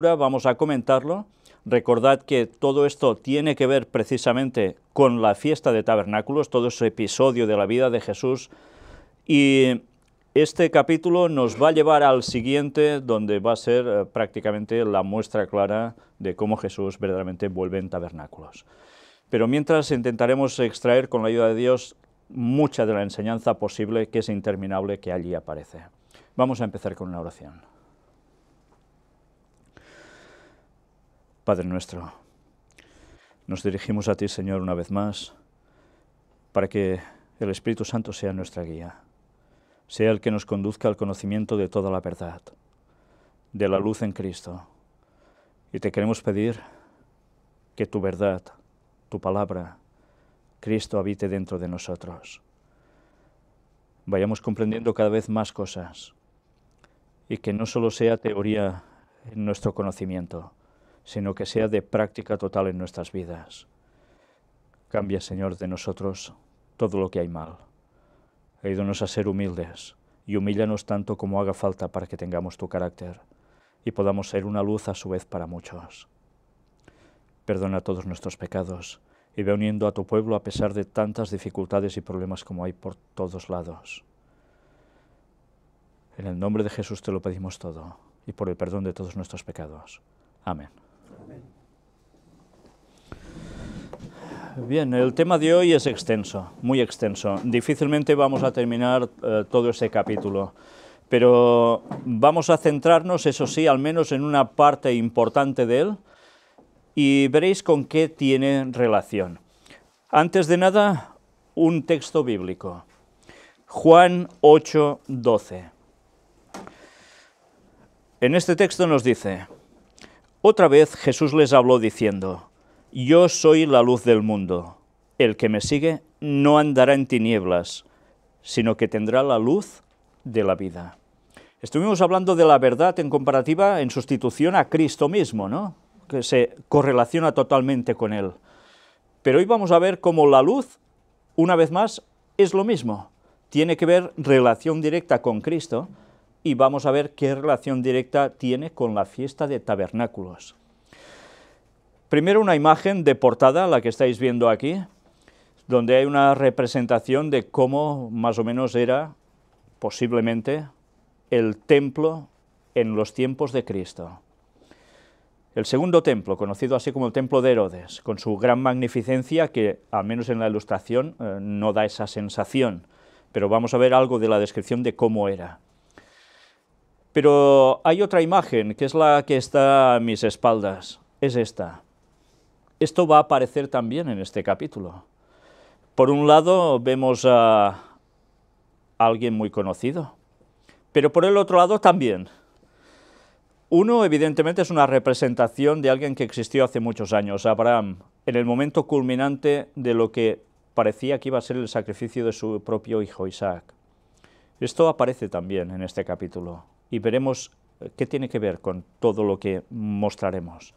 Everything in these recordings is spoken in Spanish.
vamos a comentarlo. Recordad que todo esto tiene que ver precisamente con la fiesta de tabernáculos, todo ese episodio de la vida de Jesús. Y este capítulo nos va a llevar al siguiente, donde va a ser eh, prácticamente la muestra clara de cómo Jesús verdaderamente vuelve en tabernáculos. Pero mientras intentaremos extraer con la ayuda de Dios mucha de la enseñanza posible que es interminable que allí aparece. Vamos a empezar con una oración. Padre nuestro, nos dirigimos a ti, Señor, una vez más, para que el Espíritu Santo sea nuestra guía, sea el que nos conduzca al conocimiento de toda la verdad, de la luz en Cristo. Y te queremos pedir que tu verdad, tu palabra, Cristo habite dentro de nosotros. Vayamos comprendiendo cada vez más cosas y que no solo sea teoría en nuestro conocimiento, sino que sea de práctica total en nuestras vidas. Cambia, Señor, de nosotros todo lo que hay mal. Ayúdanos a ser humildes y humíllanos tanto como haga falta para que tengamos tu carácter y podamos ser una luz a su vez para muchos. Perdona todos nuestros pecados y ve uniendo a tu pueblo a pesar de tantas dificultades y problemas como hay por todos lados. En el nombre de Jesús te lo pedimos todo y por el perdón de todos nuestros pecados. Amén. Bien, el tema de hoy es extenso, muy extenso. Difícilmente vamos a terminar eh, todo ese capítulo, pero vamos a centrarnos, eso sí, al menos en una parte importante de él y veréis con qué tiene relación. Antes de nada, un texto bíblico. Juan 8, 12. En este texto nos dice, otra vez Jesús les habló diciendo, yo soy la luz del mundo. El que me sigue no andará en tinieblas, sino que tendrá la luz de la vida. Estuvimos hablando de la verdad en comparativa, en sustitución a Cristo mismo, ¿no? que se correlaciona totalmente con él. Pero hoy vamos a ver cómo la luz, una vez más, es lo mismo. Tiene que ver relación directa con Cristo y vamos a ver qué relación directa tiene con la fiesta de tabernáculos. Primero una imagen de portada, la que estáis viendo aquí, donde hay una representación de cómo más o menos era, posiblemente, el templo en los tiempos de Cristo. El segundo templo, conocido así como el templo de Herodes, con su gran magnificencia que, al menos en la ilustración, eh, no da esa sensación, pero vamos a ver algo de la descripción de cómo era. Pero hay otra imagen, que es la que está a mis espaldas, es esta. Esto va a aparecer también en este capítulo. Por un lado vemos a alguien muy conocido, pero por el otro lado también. Uno, evidentemente, es una representación de alguien que existió hace muchos años, Abraham, en el momento culminante de lo que parecía que iba a ser el sacrificio de su propio hijo Isaac. Esto aparece también en este capítulo y veremos eh, qué tiene que ver con todo lo que mostraremos.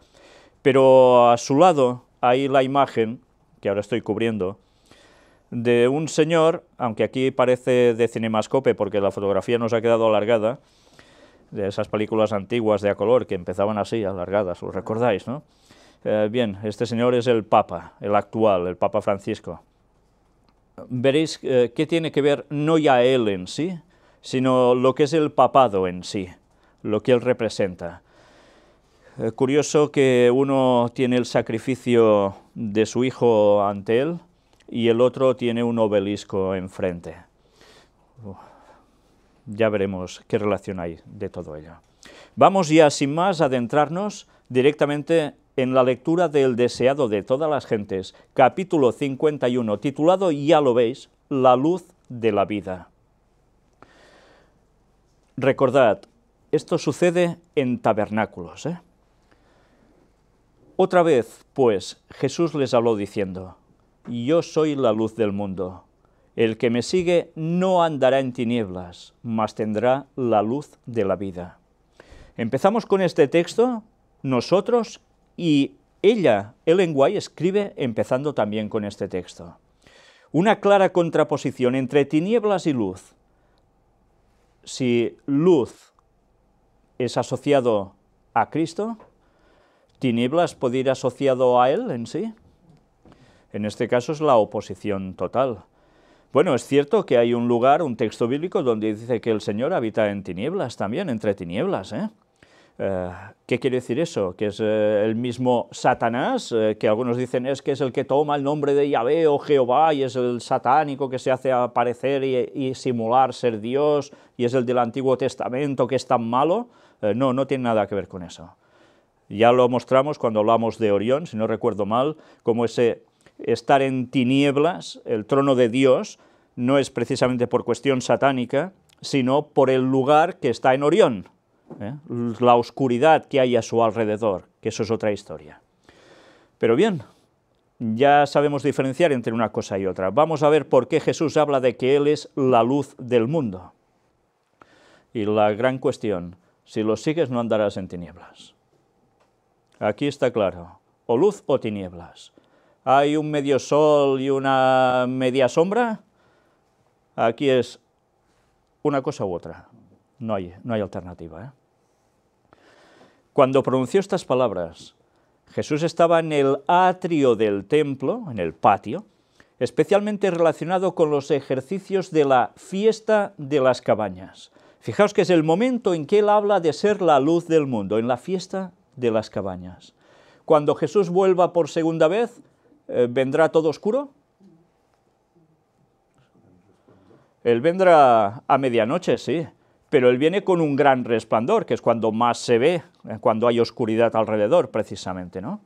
Pero a su lado hay la imagen, que ahora estoy cubriendo, de un señor, aunque aquí parece de cinemascope porque la fotografía nos ha quedado alargada, de esas películas antiguas de a color que empezaban así, alargadas, os recordáis, ¿no? Eh, bien, este señor es el Papa, el actual, el Papa Francisco. Veréis eh, qué tiene que ver no ya él en sí, sino lo que es el papado en sí, lo que él representa curioso que uno tiene el sacrificio de su hijo ante él y el otro tiene un obelisco enfrente. ya veremos qué relación hay de todo ello. Vamos ya sin más a adentrarnos directamente en la lectura del deseado de todas las gentes, capítulo 51, titulado, ya lo veis, La luz de la vida. Recordad, esto sucede en tabernáculos, ¿eh? Otra vez, pues, Jesús les habló diciendo, Yo soy la luz del mundo. El que me sigue no andará en tinieblas, mas tendrá la luz de la vida. Empezamos con este texto, nosotros, y ella, Ellen White, escribe empezando también con este texto. Una clara contraposición entre tinieblas y luz. Si luz es asociado a Cristo, Tinieblas puede ir asociado a él en sí. En este caso es la oposición total. Bueno, es cierto que hay un lugar, un texto bíblico, donde dice que el Señor habita en tinieblas también, entre tinieblas. ¿eh? Eh, qué quiere decir eso? Que es eh, el mismo Satanás, eh, que algunos dicen es que es el que toma el nombre de Yahvé o oh Jehová y es el satánico que se hace aparecer y simular ser Dios y es el del Antiguo Testamento que es tan malo. Eh, no, no tiene nada que ver con eso. Ya lo mostramos cuando hablamos de Orión, si no recuerdo mal, como ese estar en tinieblas, el trono de Dios, no es precisamente por cuestión satánica, sino por el lugar que está en Orión, ¿eh? la oscuridad que hay a su alrededor, que eso es otra historia. Pero bien, ya sabemos diferenciar entre una cosa y otra. Vamos a ver por qué Jesús habla de que Él es la luz del mundo. Y la gran cuestión, si lo sigues no andarás en tinieblas. Aquí está claro, o luz o tinieblas. Hay un medio sol y una media sombra. Aquí es una cosa u otra. No hay, no hay alternativa. ¿eh? Cuando pronunció estas palabras, Jesús estaba en el atrio del templo, en el patio, especialmente relacionado con los ejercicios de la fiesta de las cabañas. Fijaos que es el momento en que él habla de ser la luz del mundo, en la fiesta de las cabañas. Cuando Jesús vuelva por segunda vez, eh, ¿vendrá todo oscuro? Él vendrá a medianoche, sí, pero él viene con un gran resplandor, que es cuando más se ve, eh, cuando hay oscuridad alrededor, precisamente, ¿no?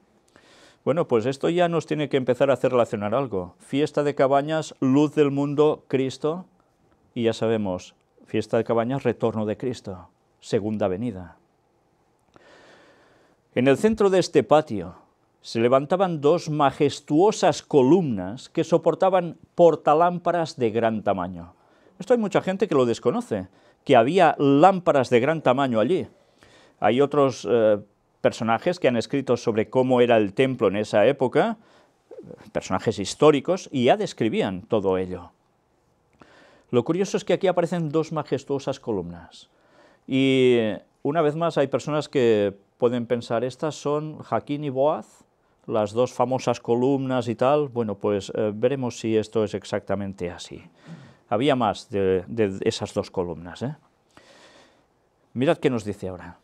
Bueno, pues esto ya nos tiene que empezar a hacer relacionar algo. Fiesta de cabañas, luz del mundo, Cristo, y ya sabemos, fiesta de cabañas, retorno de Cristo, segunda venida. En el centro de este patio se levantaban dos majestuosas columnas que soportaban portalámparas de gran tamaño. Esto hay mucha gente que lo desconoce, que había lámparas de gran tamaño allí. Hay otros eh, personajes que han escrito sobre cómo era el templo en esa época, personajes históricos, y ya describían todo ello. Lo curioso es que aquí aparecen dos majestuosas columnas. Y una vez más hay personas que pueden pensar, estas son Jaquín y Boaz, las dos famosas columnas y tal, bueno, pues eh, veremos si esto es exactamente así. Había más de, esas dos columnas. ¿eh? Mirad qué nos dice ahora.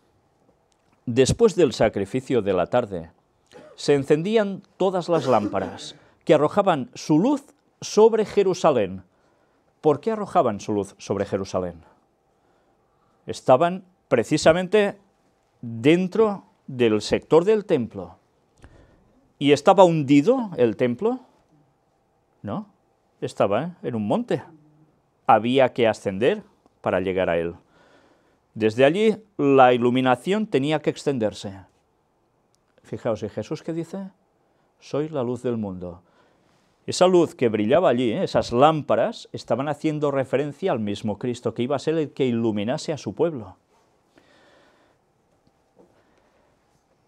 Después del sacrificio de la tarde, se encendían todas las lámparas que arrojaban su luz sobre Jerusalén. ¿Por qué arrojaban su luz sobre Jerusalén? Estaban precisamente dentro del sector del templo y estaba hundido el templo, no, estaba en un monte. Había que ascender para llegar a él. Desde allí la iluminación tenía que extenderse. Fijaos, en Jesús que dice? Soy la luz del mundo. Esa luz que brillaba allí, ¿eh? esas lámparas, estaban haciendo referencia al mismo Cristo, que iba a ser el que iluminase a su pueblo.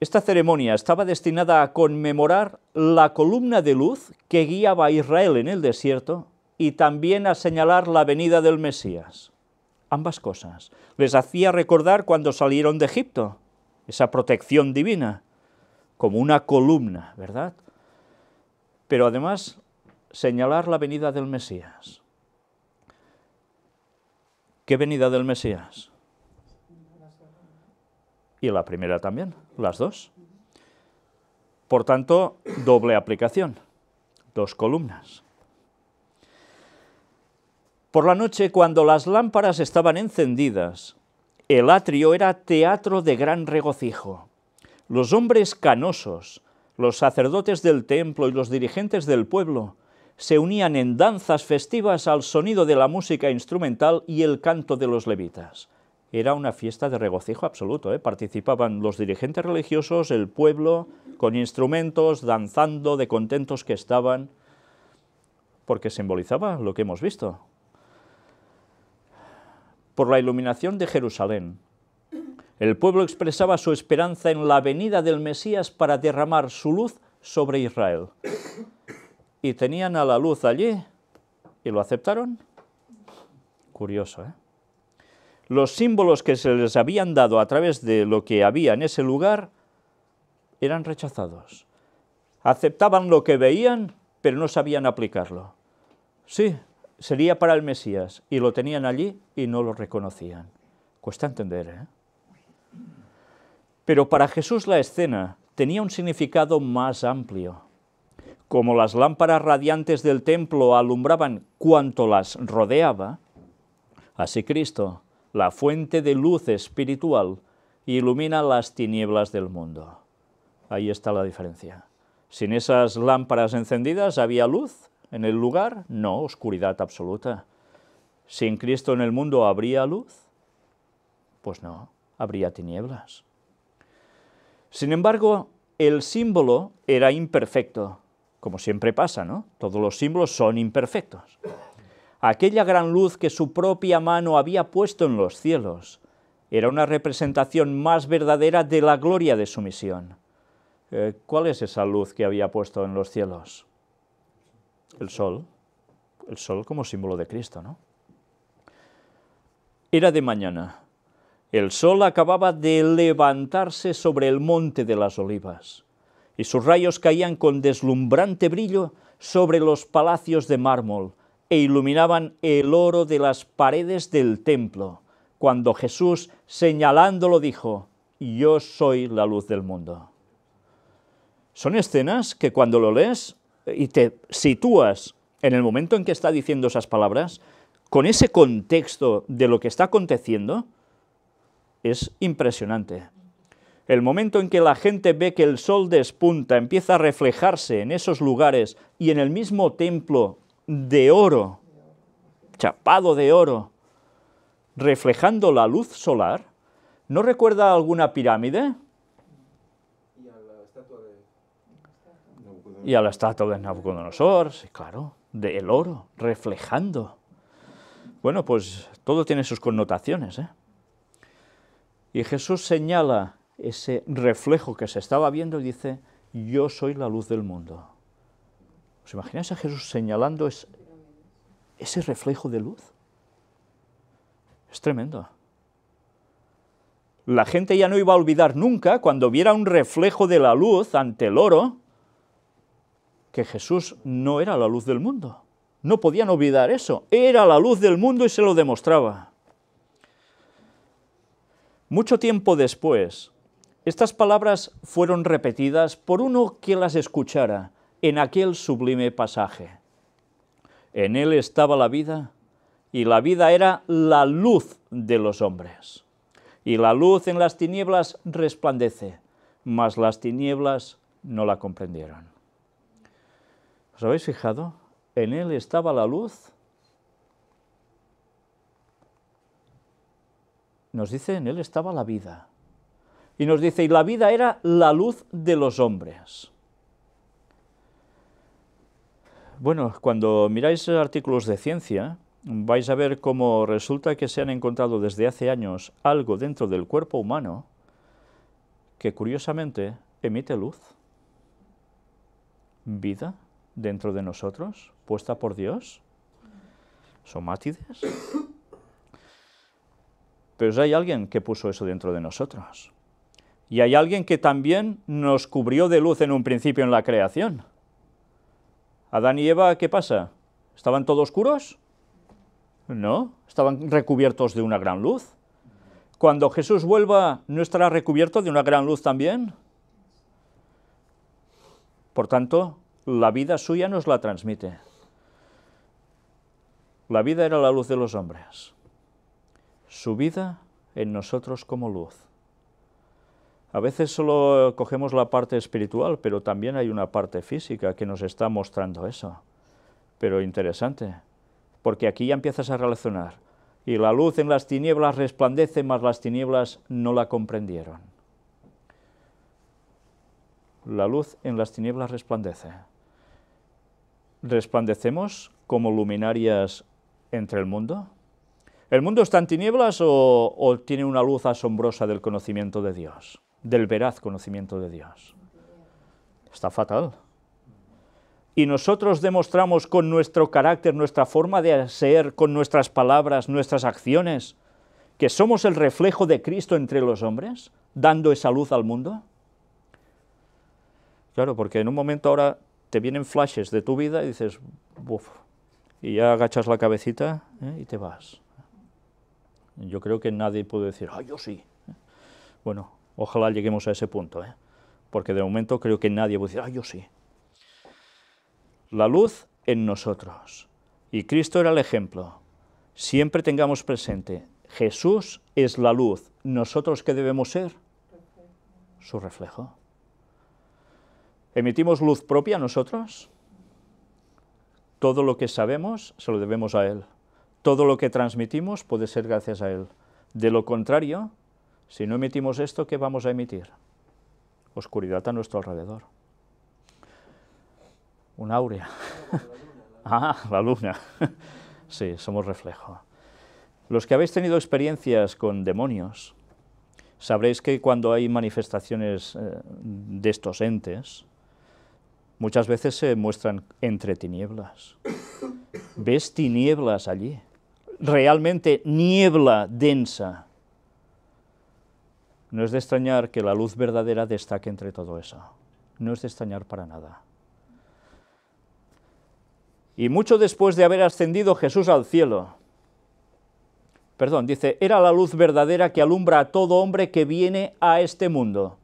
Esta ceremonia estaba destinada a conmemorar la columna de luz que guiaba a Israel en el desierto y también a señalar la venida del Mesías. Ambas cosas. Les hacía recordar cuando salieron de Egipto, esa protección divina, como una columna, ¿verdad? Pero además señalar la venida del Mesías. ¿Qué venida del Mesías? Y la primera también las dos. Por tanto, doble aplicación, dos columnas. Por la noche, cuando las lámparas estaban encendidas, el atrio era teatro de gran regocijo. Los hombres canosos, los sacerdotes del templo y los dirigentes del pueblo se unían en danzas festivas al sonido de la música instrumental y el canto de los levitas era una fiesta de regocijo absoluto. ¿eh? Participaban los dirigentes religiosos, el pueblo, con instrumentos, danzando, de contentos que estaban, porque simbolizaba lo que hemos visto. Por la iluminación de Jerusalén, el pueblo expresaba su esperanza en la venida del Mesías para derramar su luz sobre Israel. Y tenían a la luz allí y lo aceptaron. Curioso, ¿eh? los símbolos que se les habían dado a través de lo que había en ese lugar eran rechazados. Aceptaban lo que veían, pero no sabían aplicarlo. Sí, sería para el Mesías, y lo tenían allí y no lo reconocían. Cuesta entender, ¿eh? Pero para Jesús la escena tenía un significado más amplio. Como las lámparas radiantes del templo alumbraban cuanto las rodeaba, así Cristo la fuente de luz espiritual, ilumina las tinieblas del mundo. Ahí está la diferencia. Sin esas lámparas encendidas, ¿había luz en el lugar? No, oscuridad absoluta. ¿Sin Cristo en el mundo habría luz? Pues no, habría tinieblas. Sin embargo, el símbolo era imperfecto, como siempre pasa, ¿no? Todos los símbolos son imperfectos aquella gran luz que su propia mano había puesto en los cielos, era una representación más verdadera de la gloria de su misión. Eh, ¿Cuál es esa luz que había puesto en los cielos? El sol. El sol como símbolo de Cristo, ¿no? Era de mañana. El sol acababa de levantarse sobre el monte de las olivas y sus rayos caían con deslumbrante brillo sobre los palacios de mármol, e iluminaban el oro de las paredes del templo, cuando Jesús, señalándolo, dijo, Yo soy la luz del mundo. Son escenas que cuando lo lees eh, y te sitúas en el momento en que está diciendo esas palabras, con ese contexto de lo que está aconteciendo, es impresionante. El momento en que la gente ve que el sol despunta, empieza a reflejarse en esos lugares y en el mismo templo de oro, chapado de oro, reflejando la luz solar, ¿no recuerda alguna pirámide? Y a la estatua de Nabucodonosor, sí, claro, del oro, reflejando. Bueno, pues todo tiene sus connotaciones. ¿eh? Y Jesús señala ese reflejo que se estaba viendo y dice, yo soy la luz del mundo. ¿Os imagináis a Jesús señalando ese reflejo de luz? Es tremendo. La gente ya no iba a olvidar nunca cuando viera un reflejo de la luz ante el oro que Jesús no era la luz del mundo. No podían olvidar eso. Era la luz del mundo y se lo demostraba. Mucho tiempo después, estas palabras fueron repetidas por uno que las escuchara en aquel sublime pasaje. En él estaba la vida y la vida era la luz de los hombres. Y la luz en las tinieblas resplandece, mas las tinieblas no la comprendieron. ¿Os habéis fijado? En él estaba la luz. Nos dice, en él estaba la vida. Y nos dice, y la vida era la luz de los hombres. Bueno, cuando miráis artículos de ciencia, vais a ver cómo resulta que se han encontrado desde hace años algo dentro del cuerpo humano que curiosamente emite luz, vida dentro de nosotros, puesta por Dios, somátides. Pero hay alguien que puso eso dentro de nosotros. Y hay alguien que también nos cubrió de luz en un principio en la creación. Adán y Eva, ¿qué pasa? ¿Estaban todos oscuros? No, estaban recubiertos de una gran luz. Cuando Jesús vuelva, ¿no estará recubierto de una gran luz también? Por tanto, la vida suya nos la transmite. La vida era la luz de los hombres. Su vida en nosotros como luz. A veces solo cogemos la parte espiritual, pero también hay una parte física que nos está mostrando eso. Pero interesante, porque aquí ya empiezas a relacionar. Y la luz en las tinieblas resplandece, mas las tinieblas no la comprendieron. La luz en las tinieblas resplandece. ¿Resplandecemos como luminarias entre el mundo? ¿El mundo está en tinieblas o, o tiene una luz asombrosa del conocimiento de Dios? del veraz conocimiento de Dios. Está fatal. Y nosotros demostramos con nuestro carácter, nuestra forma de ser, con nuestras palabras, nuestras acciones, que somos el reflejo de Cristo entre los hombres, dando esa luz al mundo. Claro, porque en un momento ahora te vienen flashes de tu vida y dices, Buf", y ya agachas la cabecita ¿eh? y te vas. Yo creo que nadie puede decir, ah, yo sí. Bueno, Ojalá lleguemos a ese punto, ¿eh? porque de momento creo que nadie va a decir, ah, yo sí. La luz en nosotros. Y Cristo era el ejemplo. Siempre tengamos presente, Jesús es la luz. ¿Nosotros qué debemos ser? Su reflejo. ¿Emitimos luz propia nosotros? Todo lo que sabemos se lo debemos a Él. Todo lo que transmitimos puede ser gracias a Él. De lo contrario, si no emitimos esto, ¿qué vamos a emitir? Oscuridad a nuestro alrededor. Un áurea. ah, la luna. sí, somos reflejo. Los que habéis tenido experiencias con demonios, sabréis que cuando hay manifestaciones eh, de estos entes, muchas veces se muestran entre tinieblas. Ves tinieblas allí, realmente niebla densa. No es de extrañar que la luz verdadera destaque entre todo eso. No es de extrañar para nada. Y mucho después de haber ascendido Jesús al cielo, perdón, dice, era la luz verdadera que alumbra a todo hombre que viene a este mundo.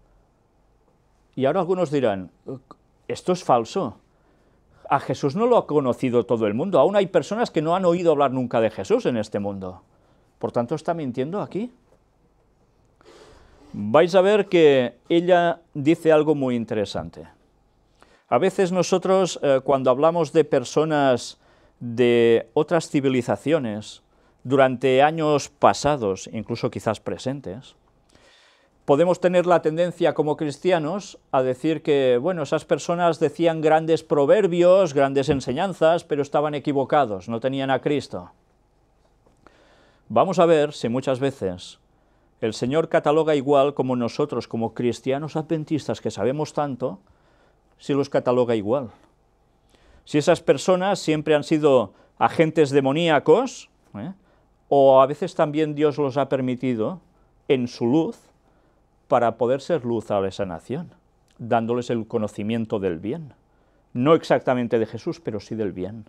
Y ahora algunos dirán, esto es falso. A Jesús no lo ha conocido todo el mundo. Aún hay personas que no han oído hablar nunca de Jesús en este mundo. Por tanto, ¿está mintiendo aquí? vais a ver que ella dice algo muy interesante. A veces nosotros, eh, cuando hablamos de personas de otras civilizaciones, durante años pasados, incluso quizás presentes, podemos tener la tendencia como cristianos a decir que, bueno, esas personas decían grandes proverbios, grandes enseñanzas, pero estaban equivocados, no tenían a Cristo. Vamos a ver si muchas veces el Señor cataloga igual como nosotros, como cristianos adventistas que sabemos tanto, si los cataloga igual. Si esas personas siempre han sido agentes demoníacos, ¿eh? o a veces también Dios los ha permitido en su luz para poder ser luz a esa nación, dándoles el conocimiento del bien. No exactamente de Jesús, pero sí del bien.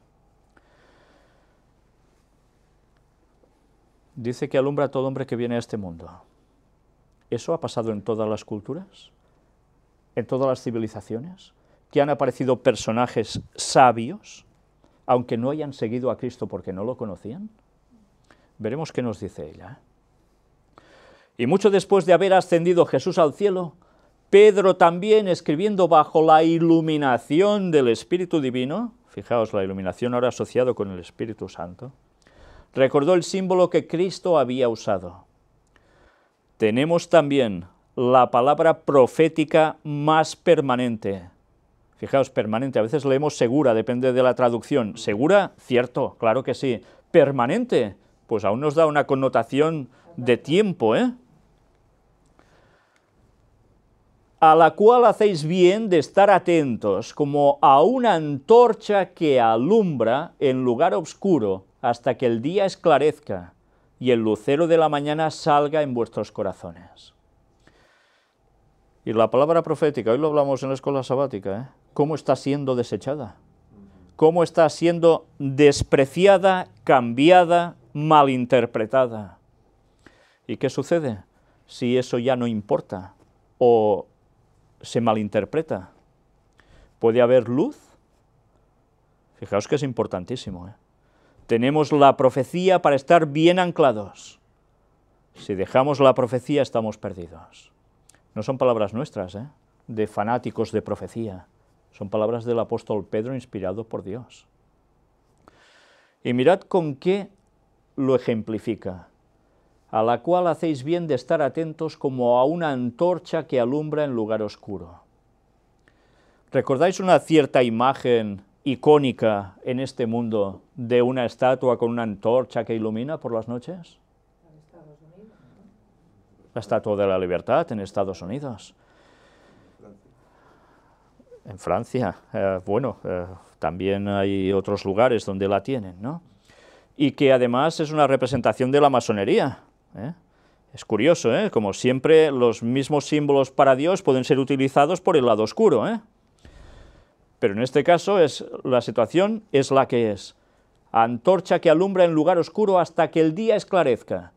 dice que alumbra a todo hombre que viene a este mundo. ¿Eso ha pasado en todas las culturas? ¿En todas las civilizaciones? ¿Que han aparecido personajes sabios, aunque no hayan seguido a Cristo porque no lo conocían? Veremos qué nos dice ella. ¿eh? Y mucho después de haber ascendido Jesús al cielo, Pedro también, escribiendo bajo la iluminación del Espíritu Divino, fijaos, la iluminación ahora asociado con el Espíritu Santo, recordó el símbolo que Cristo había usado. Tenemos también la palabra profética más permanente. Fijaos, permanente, a veces leemos segura, depende de la traducción. ¿Segura? Cierto, claro que sí. ¿Permanente? Pues aún nos da una connotación de tiempo, ¿eh? a la cual hacéis bien de estar atentos, como a una antorcha que alumbra en lugar oscuro, hasta que el día esclarezca y el lucero de la mañana salga en vuestros corazones. Y la palabra profética, hoy lo hablamos en la escuela sabática, ¿eh? ¿cómo está siendo desechada? ¿Cómo está siendo despreciada, cambiada, malinterpretada? ¿Y qué sucede si eso ya no importa o se malinterpreta? ¿Puede haber luz? Fijaos que es importantísimo. ¿eh? tenemos la profecía para estar bien anclados. Si dejamos la profecía estamos perdidos. No son palabras nuestras, ¿eh? de fanáticos de profecía. Son palabras del apóstol Pedro inspirado por Dios. Y mirad con qué lo ejemplifica, a la cual hacéis bien de estar atentos como a una antorcha que alumbra en lugar oscuro. ¿Recordáis una cierta imagen icónica en este mundo de una estatua con una antorcha que ilumina por las noches? La Estatua de la Libertad en Estados Unidos. En Francia, eh, bueno, eh, también hay otros lugares donde la tienen, ¿no? Y que además es una representación de la masonería. ¿eh? Es curioso, ¿eh? Como siempre, los mismos símbolos para Dios pueden ser utilizados por el lado oscuro, ¿eh? Pero en este caso la situación es la que es. Antorcha que alumbra en lugar oscuro hasta que el día esclarezca.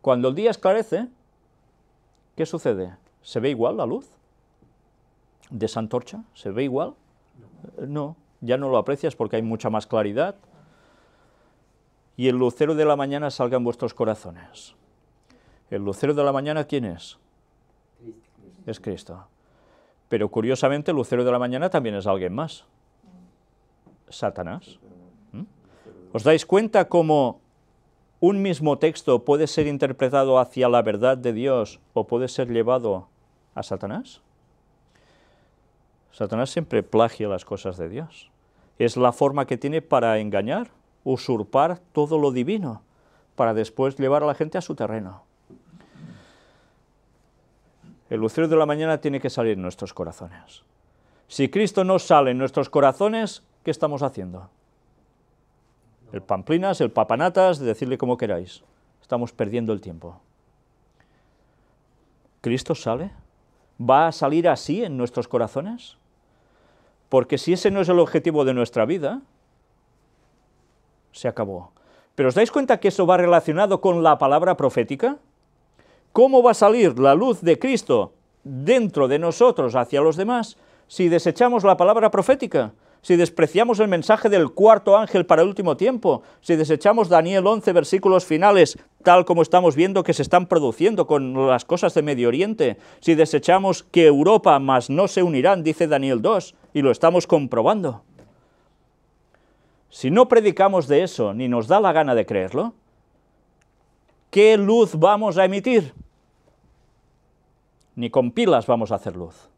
Cuando el día esclarece, ¿qué sucede? ¿Se ve igual la luz de esa antorcha? ¿Se ve igual? No, ya no lo aprecias porque hay mucha más claridad. Y el lucero de la mañana salga en vuestros corazones. ¿El lucero de la mañana quién es? Es Cristo. Pero curiosamente, el lucero de la mañana también es alguien más. Satanás. ¿Mm? ¿Os dais cuenta cómo un mismo texto puede ser interpretado hacia la verdad de Dios o puede ser llevado a Satanás? Satanás siempre plagia las cosas de Dios. Es la forma que tiene para engañar, usurpar todo lo divino, para después llevar a la gente a su terreno el lucero de la mañana tiene que salir en nuestros corazones. Si Cristo no sale en nuestros corazones, ¿qué estamos haciendo? El pamplinas, el papanatas, decirle como queráis. Estamos perdiendo el tiempo. ¿Cristo sale? ¿Va a salir así en nuestros corazones? Porque si ese no es el objetivo de nuestra vida, se acabó. ¿Pero os dais cuenta que eso va relacionado con la palabra profética? ¿Cómo va a salir la luz de Cristo dentro de nosotros hacia los demás si desechamos la palabra profética? Si despreciamos el mensaje del cuarto ángel para el último tiempo, si desechamos Daniel 11 versículos finales, tal como estamos viendo que se están produciendo con las cosas de Medio Oriente, si desechamos que Europa más no se unirán, dice Daniel 2, y lo estamos comprobando. Si no predicamos de eso ni nos da la gana de creerlo, ¿qué luz vamos a emitir? Ni con pilas vamos a hacer luz.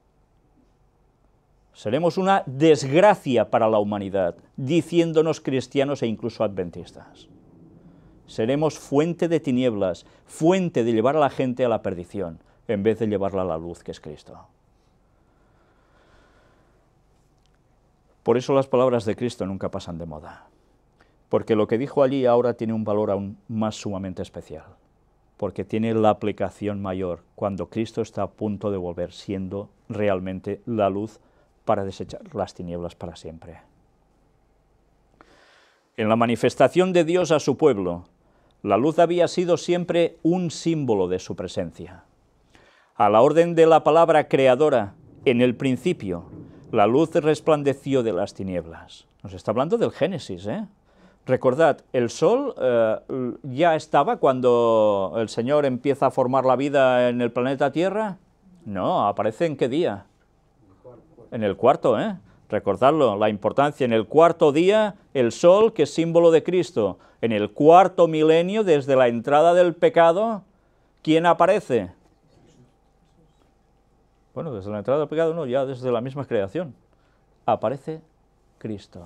Seremos una desgracia para la humanidad, diciéndonos cristianos e incluso adventistas. Seremos fuente de tinieblas, fuente de llevar a la gente a la perdición, en vez de llevarla a la luz que es Cristo. Por eso las palabras de Cristo nunca pasan de moda porque lo que dijo allí ahora tiene un valor aún más sumamente especial, porque tiene la aplicación mayor cuando Cristo está a punto de volver siendo realmente la luz para desechar las tinieblas para siempre. En la manifestación de Dios a su pueblo, la luz había sido siempre un símbolo de su presencia. A la orden de la palabra creadora, en el principio, la luz resplandeció de las tinieblas. Nos está hablando del Génesis, ¿eh? Recordad, el sol eh, ya estaba cuando el Señor empieza a formar la vida en el planeta Tierra. No, aparece en qué día? En el cuarto, ¿eh? Recordadlo, la importancia. En el cuarto día, el sol, que es símbolo de Cristo. En el cuarto milenio, desde la entrada del pecado, ¿quién aparece? Bueno, desde la entrada del pecado no, ya desde la misma creación. Aparece Cristo.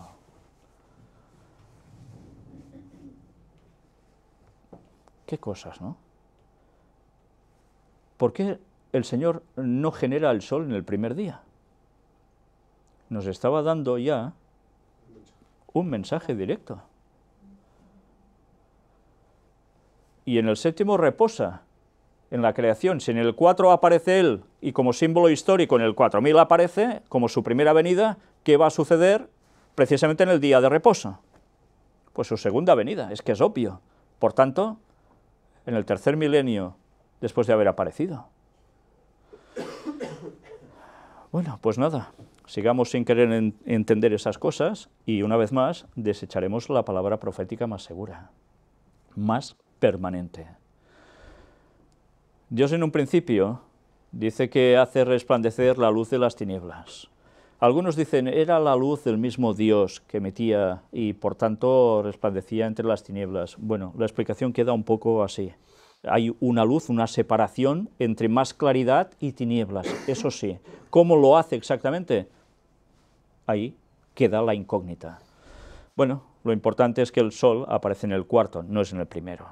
Qué cosas, ¿no? ¿Por qué el Señor no genera el sol en el primer día? Nos estaba dando ya un mensaje directo. Y en el séptimo reposa en la creación. Si en el 4 aparece Él y como símbolo histórico en el 4000 aparece como su primera venida, ¿qué va a suceder precisamente en el día de reposo? Pues su segunda venida, es que es obvio. Por tanto, en el tercer milenio después de haber aparecido. Bueno, pues nada, sigamos sin querer entender esas cosas y una vez más desecharemos la palabra profética más segura, más permanente. Dios en un principio dice que hace resplandecer la luz de las tinieblas. Algunos dicen, era la luz del mismo Dios que metía y por tanto resplandecía entre las tinieblas. Bueno, la explicación queda un poco así. Hay una luz, una separación entre más claridad y tinieblas, eso sí. ¿Cómo lo hace exactamente? Ahí queda la incógnita. Bueno, lo importante es que el sol aparece en el cuarto, no es en el primero.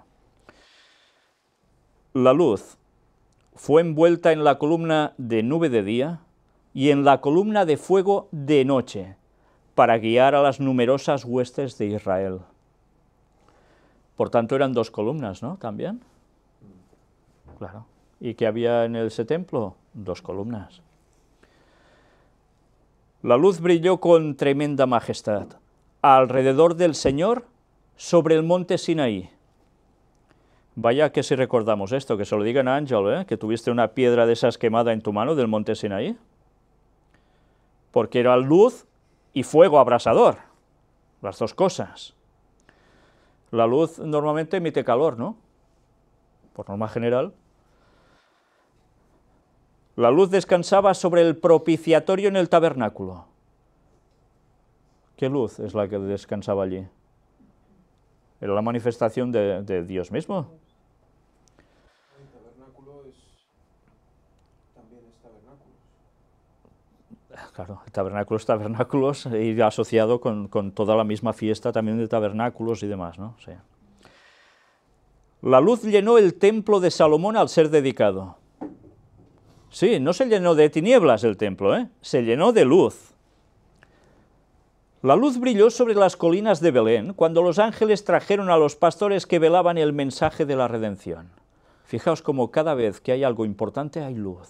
La luz fue envuelta en la columna de nube de día y en la columna de fuego de noche, para guiar a las numerosas huestes de Israel. Por tanto, eran dos columnas, ¿no? También. Claro. ¿Y qué había en ese templo? Dos columnas. La luz brilló con tremenda majestad alrededor del Señor sobre el monte Sinaí. Vaya que si recordamos esto, que se lo digan a Ángel, ¿eh? que tuviste una piedra de esas quemada en tu mano del monte Sinaí porque era luz y fuego abrasador, las dos cosas. La luz normalmente emite calor, ¿no? Por norma general. La luz descansaba sobre el propiciatorio en el tabernáculo. ¿Qué luz es la que descansaba allí? Era la manifestación de, de Dios mismo. Claro, tabernáculos, tabernáculos, y asociado con, toda la misma fiesta también de tabernáculos y demás, ¿no? La luz llenó el templo de Salomón al ser dedicado. Sí, no se llenó de tinieblas el templo, ¿eh? se llenó de luz. La luz brilló sobre las colinas de Belén cuando los ángeles trajeron a los pastores que velaban el mensaje de la redención. Fijaos como cada vez que hay algo importante hay luz.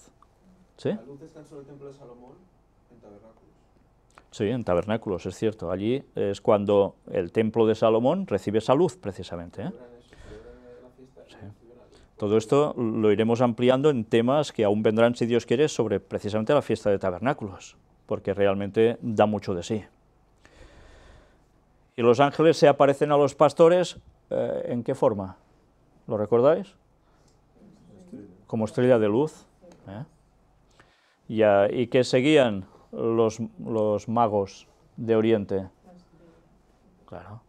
¿Sí? ¿La está sobre el templo de Salomón? Sí, en tabernáculos, es cierto. Allí es cuando el templo de Salomón recibe esa luz, precisamente. ¿eh? Todo esto lo iremos ampliando en temas que aún vendrán, si Dios quiere, sobre precisamente la fiesta de tabernáculos, porque realmente da mucho de sí. Y los ángeles se aparecen a los pastores, eh, ¿en qué forma? ¿Lo recordáis? Como estrella de luz. ¿eh? Y, y que seguían los, magos de Oriente? Claro.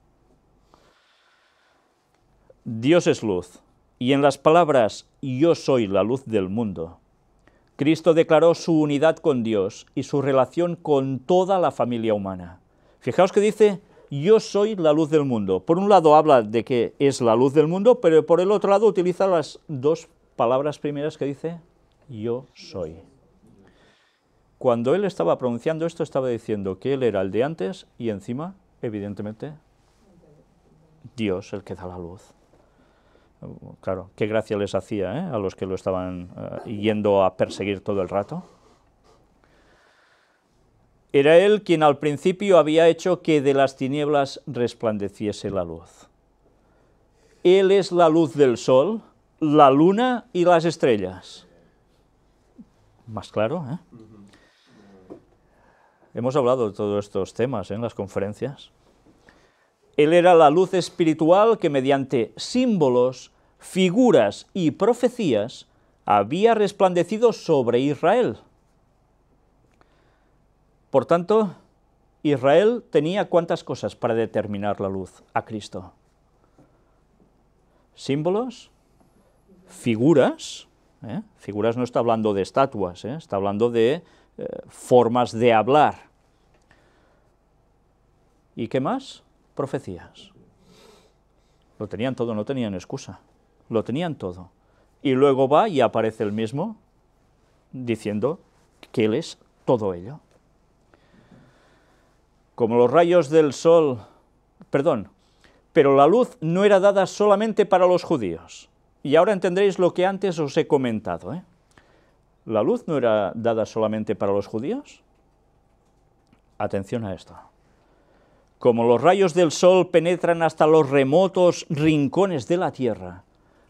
Dios es luz, y en las palabras yo soy la luz del mundo. Cristo declaró su unidad con Dios y su relación con toda la familia humana. Fijaos que dice, yo soy la luz del mundo. Por un lado habla de que es la luz del mundo, pero por el otro lado utiliza las dos palabras primeras que dice, yo soy. Cuando él estaba pronunciando esto, estaba diciendo que él era el de antes y encima, evidentemente, Dios el que da la luz. Claro, qué gracia les hacía ¿eh? a los que lo estaban eh, yendo a perseguir todo el rato. Era él quien al principio había hecho que de las tinieblas resplandeciese la luz. Él es la luz del sol, la luna y las estrellas. Más claro, ¿eh? Hemos hablado de todos estos temas ¿eh? en las conferencias. Él era la luz espiritual que mediante símbolos, figuras y profecías había resplandecido sobre Israel. Por tanto, Israel tenía cuántas cosas para determinar la luz a Cristo. Símbolos, figuras, ¿eh? figuras no está hablando de estatuas, ¿eh? está hablando de eh, formas de hablar. ¿Y qué más? Profecías. Lo tenían todo, no tenían excusa. Lo tenían todo. Y luego va y aparece el mismo diciendo que él es todo ello. Como los rayos del sol, perdón, pero la luz no era dada solamente para los judíos. Y ahora entendréis lo que antes os he comentado. ¿eh? la luz no era dada solamente para los judíos. Atención a esto. Como los rayos del sol penetran hasta los remotos rincones de la tierra,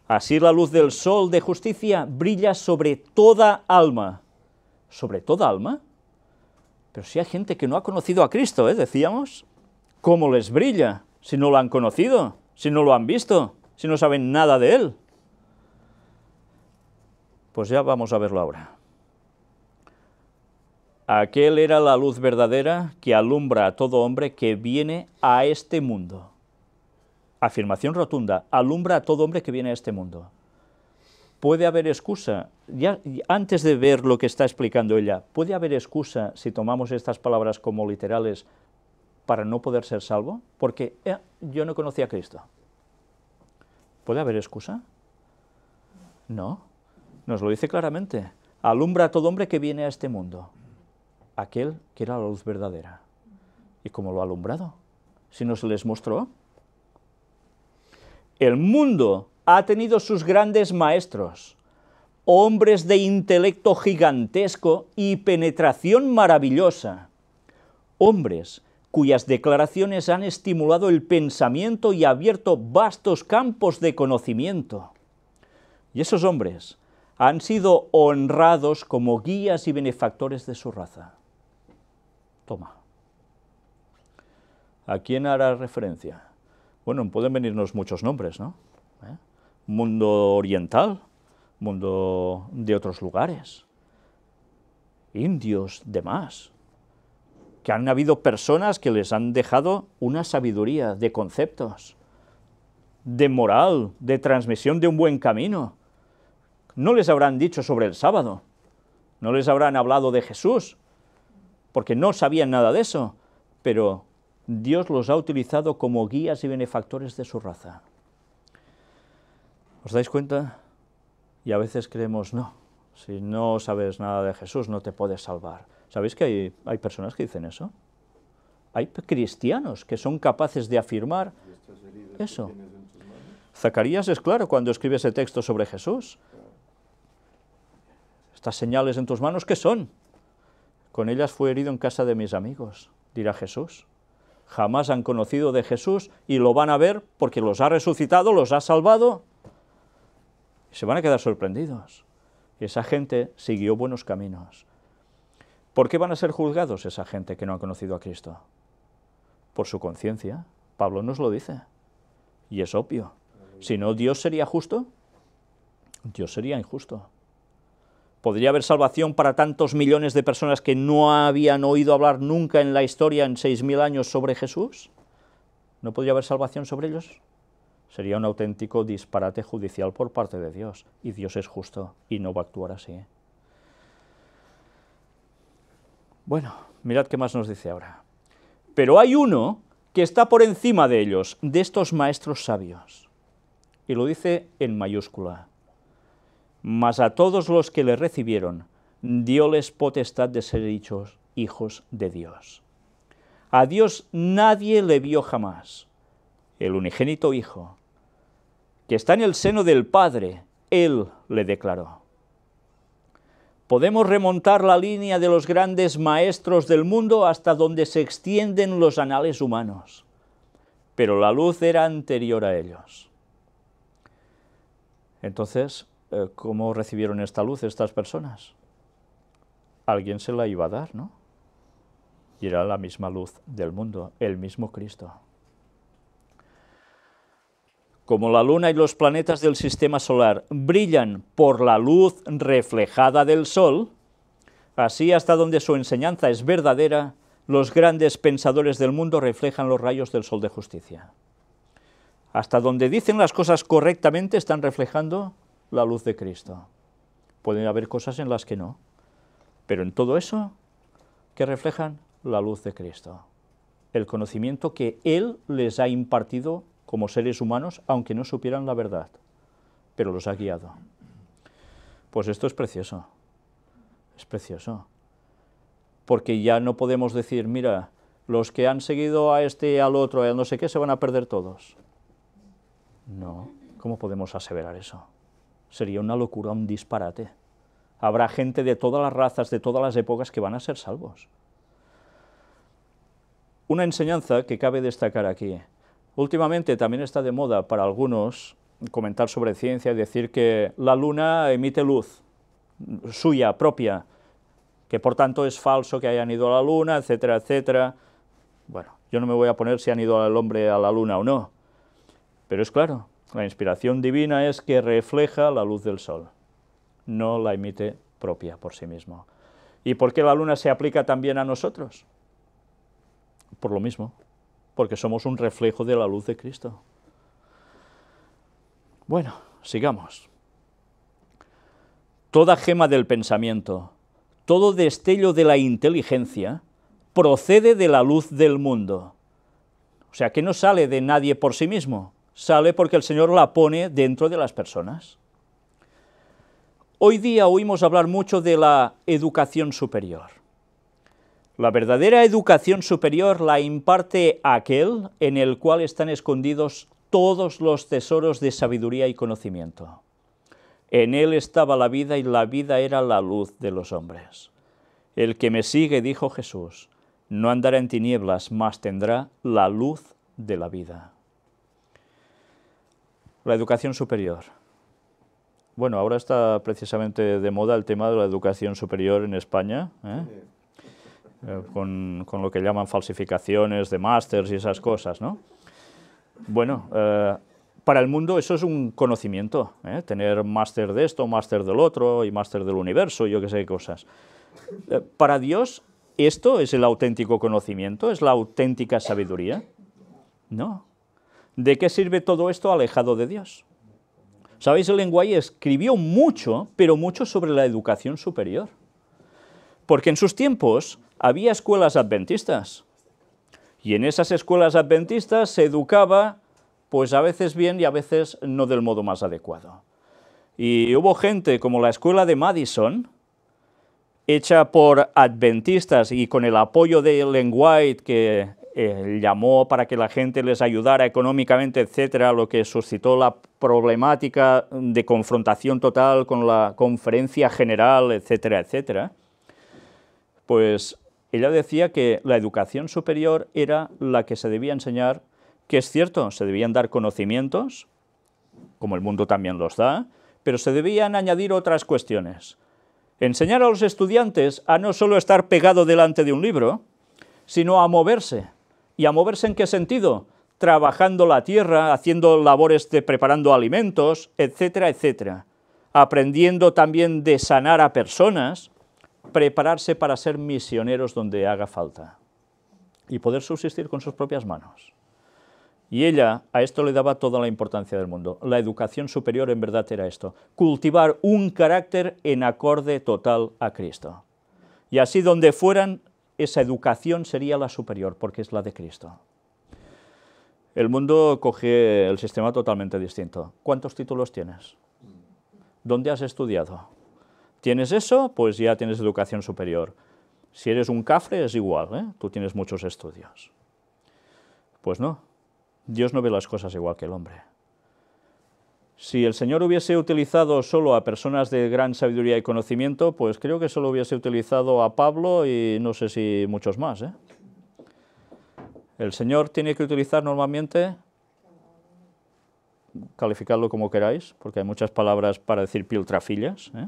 así la luz del sol de justicia brilla sobre toda alma. ¿Sobre toda alma? Pero si hay gente que no ha conocido a Cristo, ¿eh? decíamos, ¿cómo les brilla si no lo han conocido, si no lo han visto, si no saben nada de Él? Pues ya vamos a verlo ahora. Aquel era la luz verdadera que alumbra a todo hombre que viene a este mundo. Afirmación rotunda, alumbra a todo hombre que viene a este mundo. Puede haber excusa, ya, antes de ver lo que está explicando ella, puede haber excusa si tomamos estas palabras como literales para no poder ser salvo, porque eh, yo no conocía a Cristo. ¿Puede haber excusa? No. Nos lo dice claramente. Alumbra a todo hombre que viene a este mundo. Aquel que era la luz verdadera. ¿Y cómo lo ha alumbrado? Si no se les mostró. El mundo ha tenido sus grandes maestros, hombres de intelecto gigantesco y penetración maravillosa, hombres cuyas declaraciones han estimulado el pensamiento y abierto vastos campos de conocimiento. Y esos hombres han sido honrados como guías y benefactores de su raza. Toma. ¿A quién hará referencia? Bueno, pueden venirnos muchos nombres, ¿no? ¿Eh? Mundo oriental, mundo de otros lugares, indios, demás, que han habido personas que les han dejado una sabiduría de conceptos, de moral, de transmisión de un buen camino, no les habrán dicho sobre el sábado, no les habrán hablado de Jesús, porque no sabían nada de eso, pero Dios los ha utilizado como guías y benefactores de su raza. ¿Os dais cuenta? Y a veces creemos, no, si no sabes nada de Jesús no te puedes salvar. ¿Sabéis que hay, hay personas que dicen eso? Hay cristianos que son capaces de afirmar eso. Zacarías es claro cuando escribe ese texto sobre Jesús estas señales en tus manos, ¿qué son? Con ellas fue herido en casa de mis amigos, dirá Jesús. Jamás han conocido de Jesús y lo van a ver porque los ha resucitado, los ha salvado. se van a quedar sorprendidos. esa gente siguió buenos caminos. ¿Por qué van a ser juzgados esa gente que no ha conocido a Cristo? Por su conciencia. Pablo nos lo dice. Y es obvio. Si no, Dios sería justo. Dios sería injusto podría haber salvación para tantos millones de personas que no habían oído hablar nunca en la historia en 6.000 años sobre Jesús? ¿No podría haber salvación sobre ellos? Sería un auténtico disparate judicial por parte de Dios, y Dios es justo y no va a actuar así. ¿eh? Bueno, mirad qué más nos dice ahora. Pero hay uno que está por encima de ellos, de estos maestros sabios. Y lo dice en mayúscula mas a todos los que le recibieron, dioles potestad de ser dichos hijos de Dios. A Dios nadie le vio jamás, el unigénito Hijo, que está en el seno del Padre, Él le declaró. Podemos remontar la línea de los grandes maestros del mundo hasta donde se extienden los anales humanos, pero la luz era anterior a ellos. Entonces, eh, ¿cómo recibieron esta luz estas personas? Alguien se la iba a dar, ¿no? Y era la misma luz del mundo, el mismo Cristo. Como la luna y los planetas del sistema solar brillan por la luz reflejada del sol, así hasta donde su enseñanza es verdadera, los grandes pensadores del mundo reflejan los rayos del sol de justicia. Hasta donde dicen las cosas correctamente están reflejando la luz de Cristo. Pueden haber cosas en las que no, pero en todo eso que reflejan la luz de Cristo, el conocimiento que Él les ha impartido como seres humanos, aunque no supieran la verdad, pero los ha guiado. Pues esto es precioso, es precioso, porque ya no podemos decir, mira, los que han seguido a este, al otro, a no sé qué, se van a perder todos. No, ¿cómo podemos aseverar eso? Sería una locura, un disparate. Habrá gente de todas las razas, de todas las épocas que van a ser salvos. Una enseñanza que cabe destacar aquí. Últimamente también está de moda para algunos comentar sobre ciencia y decir que la luna emite luz suya, propia, que por tanto es falso que hayan ido a la luna, etcétera, etcétera. Bueno, yo no me voy a poner si han ido el hombre a la luna o no, pero es claro, la inspiración divina es que refleja la luz del sol, no la emite propia por sí mismo. ¿Y por qué la luna se aplica también a nosotros? Por lo mismo, porque somos un reflejo de la luz de Cristo. Bueno, sigamos. Toda gema del pensamiento, todo destello de la inteligencia, procede de la luz del mundo. O sea, que no sale de nadie por sí mismo, Sale porque el Señor la pone dentro de las personas. Hoy día oímos hablar mucho de la educación superior. La verdadera educación superior la imparte aquel en el cual están escondidos todos los tesoros de sabiduría y conocimiento. En él estaba la vida y la vida era la luz de los hombres. El que me sigue, dijo Jesús, no andará en tinieblas, mas tendrá la luz de la vida. La educación superior. Bueno, ahora está precisamente de moda el tema de la educación superior en España, ¿eh? Eh, con, lo que llaman falsificaciones de másters y esas cosas, ¿no? Bueno, eh, para el mundo eso es un conocimiento, tener máster de esto, máster del otro y máster del universo, yo qué sé cosas. para Dios esto es el auténtico conocimiento, es la auténtica sabiduría, ¿no? ¿De qué sirve todo esto alejado de Dios? Sabéis, el White escribió mucho, pero mucho sobre la educación superior. Porque en sus tiempos había escuelas adventistas. Y en esas escuelas adventistas se educaba, pues a veces bien y a veces no del modo más adecuado. Y hubo gente como la escuela de Madison, hecha por adventistas y con el apoyo de Ellen White, que llamó para que la gente les ayudara económicamente, etcétera, lo que suscitó la problemática de confrontación total con la conferencia general, etcétera, etcétera, pues ella decía que la educación superior era la que se debía enseñar, que es cierto, se debían dar conocimientos, como el mundo también los da, pero se debían añadir otras cuestiones. Enseñar a los estudiantes a no solo estar pegado delante de un libro, sino a moverse, ¿Y a moverse en qué sentido? Trabajando la tierra, haciendo labores de preparando alimentos, etcétera, etcétera. Aprendiendo también de sanar a personas, prepararse para ser misioneros donde haga falta y poder subsistir con sus propias manos. Y ella a esto le daba toda la importancia del mundo. La educación superior en verdad era esto, cultivar un carácter en acorde total a Cristo. Y así donde fueran, esa educación sería la superior, porque es la de Cristo. El mundo coge el sistema totalmente distinto. ¿Cuántos títulos tienes? ¿Dónde has estudiado? ¿Tienes eso? Pues ya tienes educación superior. Si eres un cafre es igual, ¿eh? tú tienes muchos estudios. Pues no, Dios no ve las cosas igual que el hombre. Si el Señor hubiese utilizado solo a personas de gran sabiduría y conocimiento, pues creo que solo hubiese utilizado a Pablo y no sé si muchos más. ¿eh? El Señor tiene que utilizar normalmente, calificarlo como queráis, porque hay muchas palabras para decir piltrafillas, ¿eh?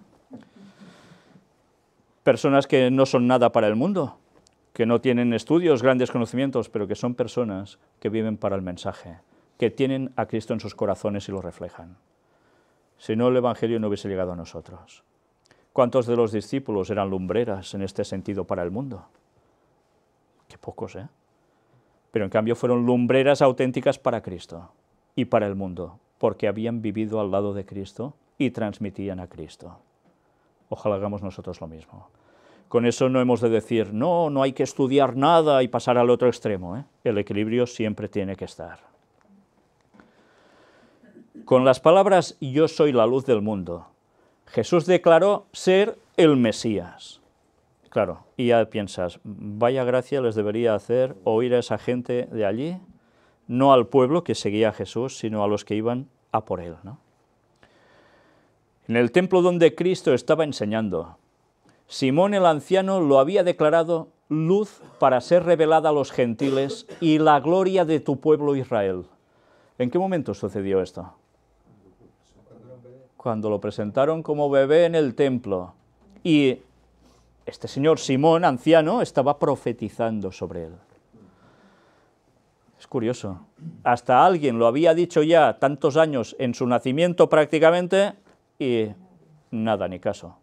personas que no son nada para el mundo, que no tienen estudios, grandes conocimientos, pero que son personas que viven para el mensaje, que tienen a Cristo en sus corazones y lo reflejan. Si no, el Evangelio no hubiese llegado a nosotros. ¿Cuántos de los discípulos eran lumbreras en este sentido para el mundo? Qué pocos, ¿eh? Pero en cambio fueron lumbreras auténticas para Cristo y para el mundo, porque habían vivido al lado de Cristo y transmitían a Cristo. Ojalá hagamos nosotros lo mismo. Con eso no hemos de decir, no, no hay que estudiar nada y pasar al otro extremo. ¿eh? El equilibrio siempre tiene que estar. Con las palabras yo soy la luz del mundo, Jesús declaró ser el Mesías. Claro, y ya piensas, vaya gracia les debería hacer oír a esa gente de allí, no al pueblo que seguía a Jesús, sino a los que iban a por él. En el templo donde Cristo estaba enseñando, Simón el anciano lo había declarado luz para ser revelada a los gentiles y la gloria de tu pueblo Israel. ¿En qué momento sucedió esto? cuando lo presentaron como bebé en el templo. Y este señor Simón, anciano, estaba profetizando sobre él. Es curioso. Hasta alguien lo había dicho ya tantos años en su nacimiento prácticamente y nada, ni caso.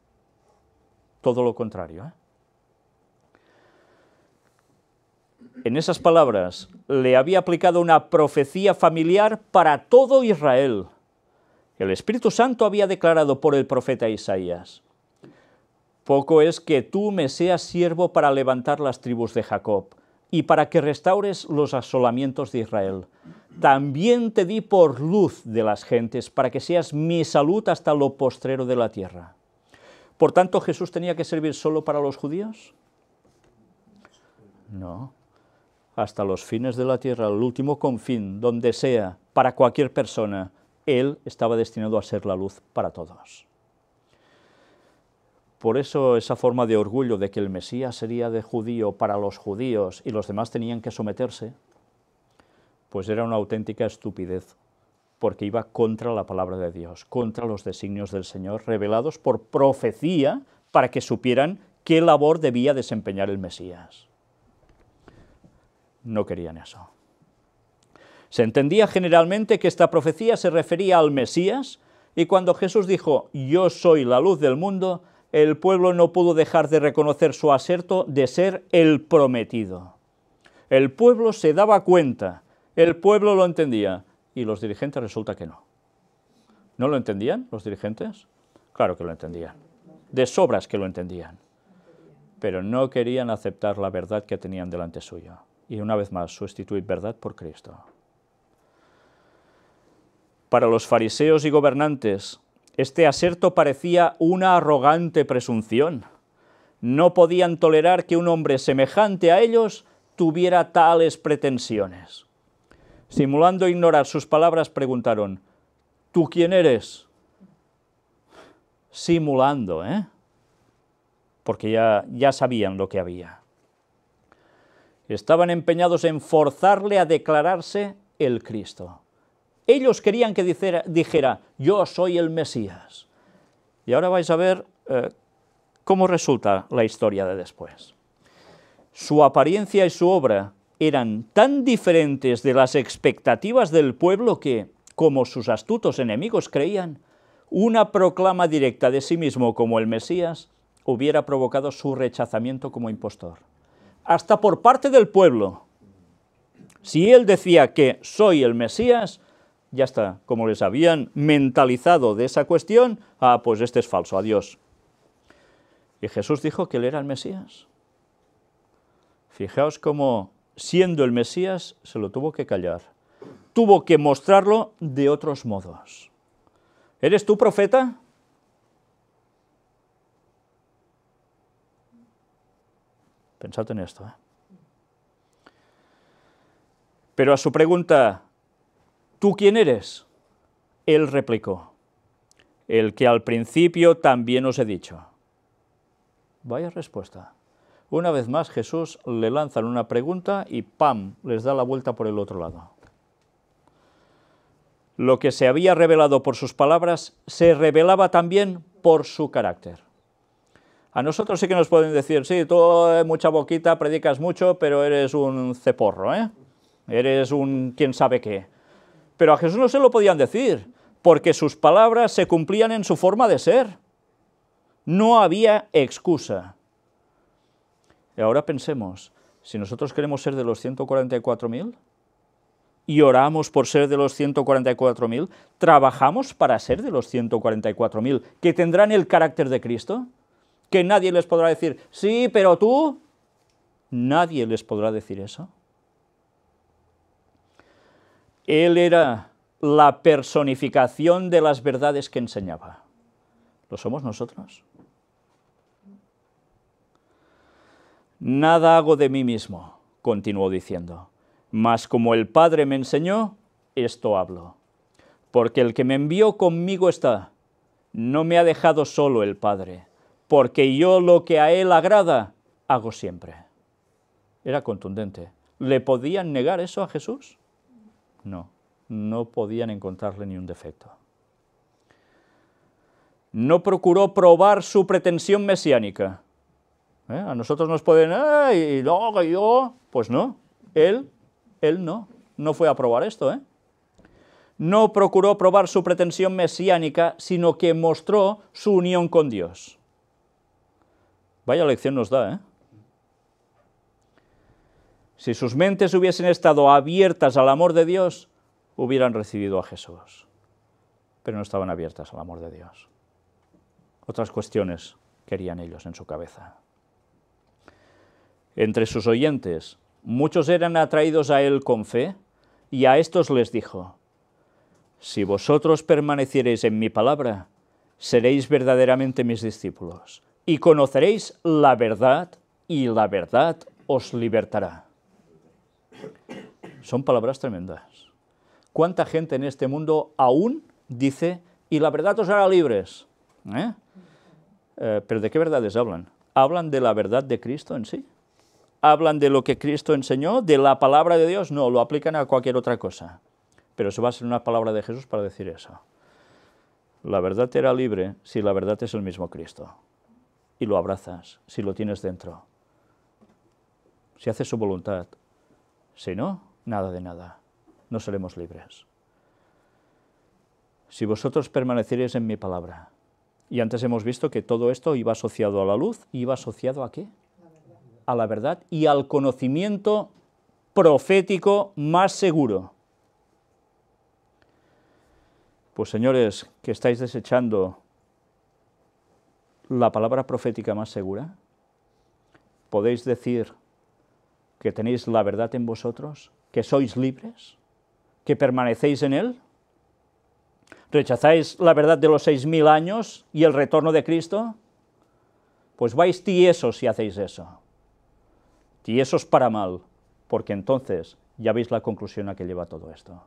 Todo lo contrario. ¿eh? En esas palabras le había aplicado una profecía familiar para todo Israel el Espíritu Santo había declarado por el profeta Isaías. Poco es que tú me seas siervo para levantar las tribus de Jacob y para que restaures los asolamientos de Israel. También te di por luz de las gentes, para que seas mi salud hasta lo postrero de la tierra. Por tanto, Jesús tenía que servir solo para los judíos. No, hasta los fines de la tierra, el último confín, donde sea, para cualquier persona, él estaba destinado a ser la luz para todos. Por eso esa forma de orgullo de que el Mesías sería de judío para los judíos y los demás tenían que someterse, pues era una auténtica estupidez, porque iba contra la palabra de Dios, contra los designios del Señor revelados por profecía para que supieran qué labor debía desempeñar el Mesías. No querían eso. Se entendía generalmente que esta profecía se refería al Mesías, y cuando Jesús dijo, yo soy la luz del mundo, el pueblo no pudo dejar de reconocer su aserto de ser el prometido. El pueblo se daba cuenta, el pueblo lo entendía, y los dirigentes resulta que no. ¿No lo entendían los dirigentes? Claro que lo entendían, de sobras que lo entendían, pero no querían aceptar la verdad que tenían delante suyo, y una vez más sustituir verdad por Cristo. Para los fariseos y gobernantes, este aserto parecía una arrogante presunción. No podían tolerar que un hombre semejante a ellos tuviera tales pretensiones. Simulando ignorar sus palabras, preguntaron, ¿tú quién eres? Simulando, ¿eh? Porque ya, ya sabían lo que había. Estaban empeñados en forzarle a declararse el Cristo. Ellos querían que dijera, yo soy el Mesías. Y ahora vais a ver eh, cómo resulta la historia de después. Su apariencia y su obra eran tan diferentes de las expectativas del pueblo que, como sus astutos enemigos creían, una proclama directa de sí mismo como el Mesías hubiera provocado su rechazamiento como impostor. Hasta por parte del pueblo. Si él decía que soy el Mesías, ya está, como les habían mentalizado de esa cuestión, ah, pues este es falso, adiós. Y Jesús dijo que él era el Mesías. Fijaos cómo, siendo el Mesías, se lo tuvo que callar. Tuvo que mostrarlo de otros modos. ¿Eres tú profeta? Pensad en esto. ¿eh? Pero a su pregunta, ¿Tú quién eres? Él replicó, el que al principio también os he dicho. Vaya respuesta. Una vez más Jesús le lanzan una pregunta y ¡pam! les da la vuelta por el otro lado. Lo que se había revelado por sus palabras se revelaba también por su carácter. A nosotros sí que nos pueden decir, sí, tú eh, mucha boquita, predicas mucho, pero eres un ceporro, ¿eh? Eres un quién sabe qué. Pero a Jesús no se lo podían decir, porque sus palabras se cumplían en su forma de ser. No había excusa. Y ahora pensemos, si nosotros queremos ser de los 144.000 y oramos por ser de los 144.000, trabajamos para ser de los 144.000, que tendrán el carácter de Cristo, que nadie les podrá decir, sí, pero tú, nadie les podrá decir eso. Él era la personificación de las verdades que enseñaba. ¿Lo somos nosotros? Nada hago de mí mismo, continuó diciendo, mas como el Padre me enseñó, esto hablo. Porque el que me envió conmigo está, no me ha dejado solo el Padre, porque yo lo que a él agrada, hago siempre. Era contundente. ¿Le podían negar eso a Jesús? No, no podían encontrarle ni un defecto. No procuró probar su pretensión mesiánica. ¿Eh? A nosotros nos pueden, ¡ay, hago yo! Pues no, él, él no, no fue a probar esto. ¿eh? No procuró probar su pretensión mesiánica, sino que mostró su unión con Dios. Vaya lección nos da, ¿eh? Si sus mentes hubiesen estado abiertas al amor de Dios, hubieran recibido a Jesús. Pero no estaban abiertas al amor de Dios. Otras cuestiones querían ellos en su cabeza. Entre sus oyentes, muchos eran atraídos a él con fe, y a estos les dijo, Si vosotros permaneciereis en mi palabra, seréis verdaderamente mis discípulos, y conoceréis la verdad, y la verdad os libertará. Son palabras tremendas. ¿Cuánta gente en este mundo aún dice, y la verdad os hará libres? ¿Eh? ¿Eh? pero de qué verdades hablan? ¿Hablan de la verdad de Cristo en sí? ¿Hablan de lo que Cristo enseñó, de la palabra de Dios? No, lo aplican a cualquier otra cosa. Pero eso va a ser una palabra de Jesús para decir eso. La verdad te libre si la verdad es el mismo Cristo. Y lo abrazas, si lo tienes dentro. Si haces su voluntad, si no, nada de nada. No seremos libres. Si vosotros permaneciereis en mi palabra, y antes hemos visto que todo esto iba asociado a la luz, iba asociado a qué? A la verdad y al conocimiento profético más seguro. Pues señores, que estáis desechando la palabra profética más segura, podéis decir que tenéis la verdad en vosotros, que sois libres, que permanecéis en Él? ¿Rechazáis la verdad de los seis mil años y el retorno de Cristo? Pues vais tiesos si hacéis eso. Tiesos para mal, porque entonces ya veis la conclusión a que lleva todo esto.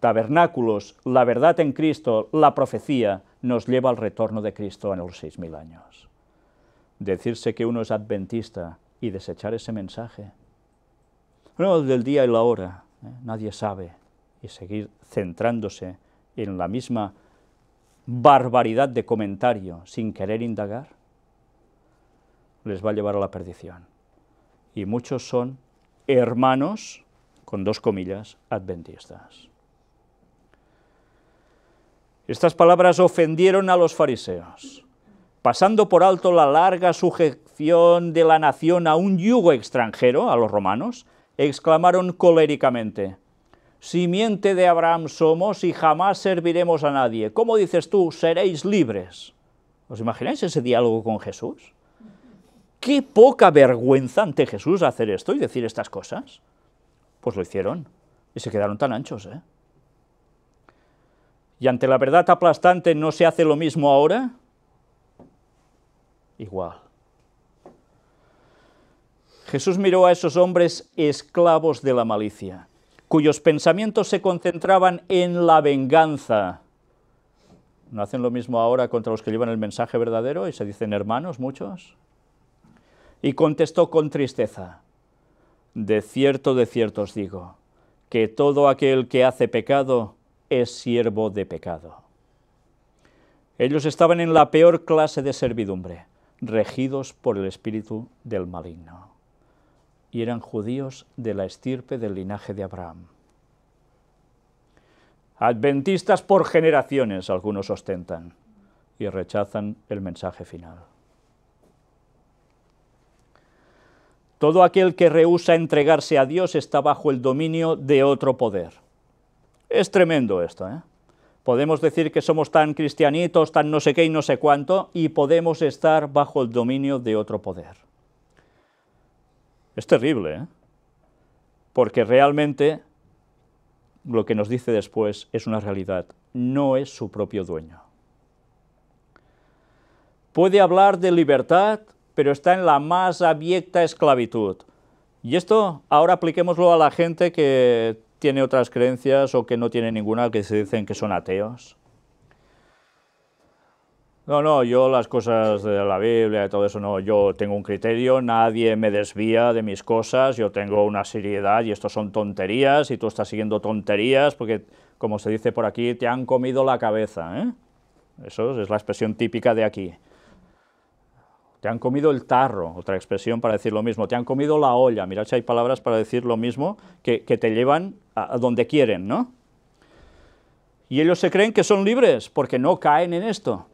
Tabernáculos, la verdad en Cristo, la profecía, nos lleva al retorno de Cristo en los seis mil años. Decirse que uno es adventista y desechar ese mensaje no del día y la hora, ¿eh? nadie sabe. Y seguir centrándose en la misma barbaridad de comentario sin querer indagar, les va a llevar a la perdición. Y muchos son hermanos, con dos comillas, adventistas. Estas palabras ofendieron a los fariseos, pasando por alto la larga sujeción de la nación a un yugo extranjero, a los romanos, exclamaron coléricamente, miente de Abraham somos y jamás serviremos a nadie. ¿Cómo dices tú, seréis libres? ¿Os imagináis ese diálogo con Jesús? Qué poca vergüenza ante Jesús hacer esto y decir estas cosas. Pues lo hicieron y se quedaron tan anchos. ¿eh? ¿Y ante la verdad aplastante no se hace lo mismo ahora? Igual. Jesús miró a esos hombres esclavos de la malicia, cuyos pensamientos se concentraban en la venganza. ¿No hacen lo mismo ahora contra los que llevan el mensaje verdadero y se dicen hermanos muchos? Y contestó con tristeza, de cierto, de cierto os digo, que todo aquel que hace pecado es siervo de pecado. Ellos estaban en la peor clase de servidumbre, regidos por el espíritu del maligno y eran judíos de la estirpe del linaje de Abraham. Adventistas por generaciones, algunos ostentan, y rechazan el mensaje final. Todo aquel que rehúsa entregarse a Dios está bajo el dominio de otro poder. Es tremendo esto, ¿eh? Podemos decir que somos tan cristianitos, tan no sé qué y no sé cuánto, y podemos estar bajo el dominio de otro poder. Es terrible, ¿eh? porque realmente lo que nos dice después es una realidad, no es su propio dueño. Puede hablar de libertad, pero está en la más abierta esclavitud. Y esto ahora apliquémoslo a la gente que tiene otras creencias o que no tiene ninguna, que se dicen que son ateos. No, no, yo las cosas de la Biblia y todo eso, no, yo tengo un criterio, nadie me desvía de mis cosas, yo tengo una seriedad y esto son tonterías y tú estás siguiendo tonterías porque, como se dice por aquí, te han comido la cabeza, ¿eh? Eso es la expresión típica de aquí. Te han comido el tarro, otra expresión para decir lo mismo. Te han comido la olla. Mirad si hay palabras para decir lo mismo que, te llevan a, donde quieren, ¿no? Y ellos se creen que son libres porque no caen en esto.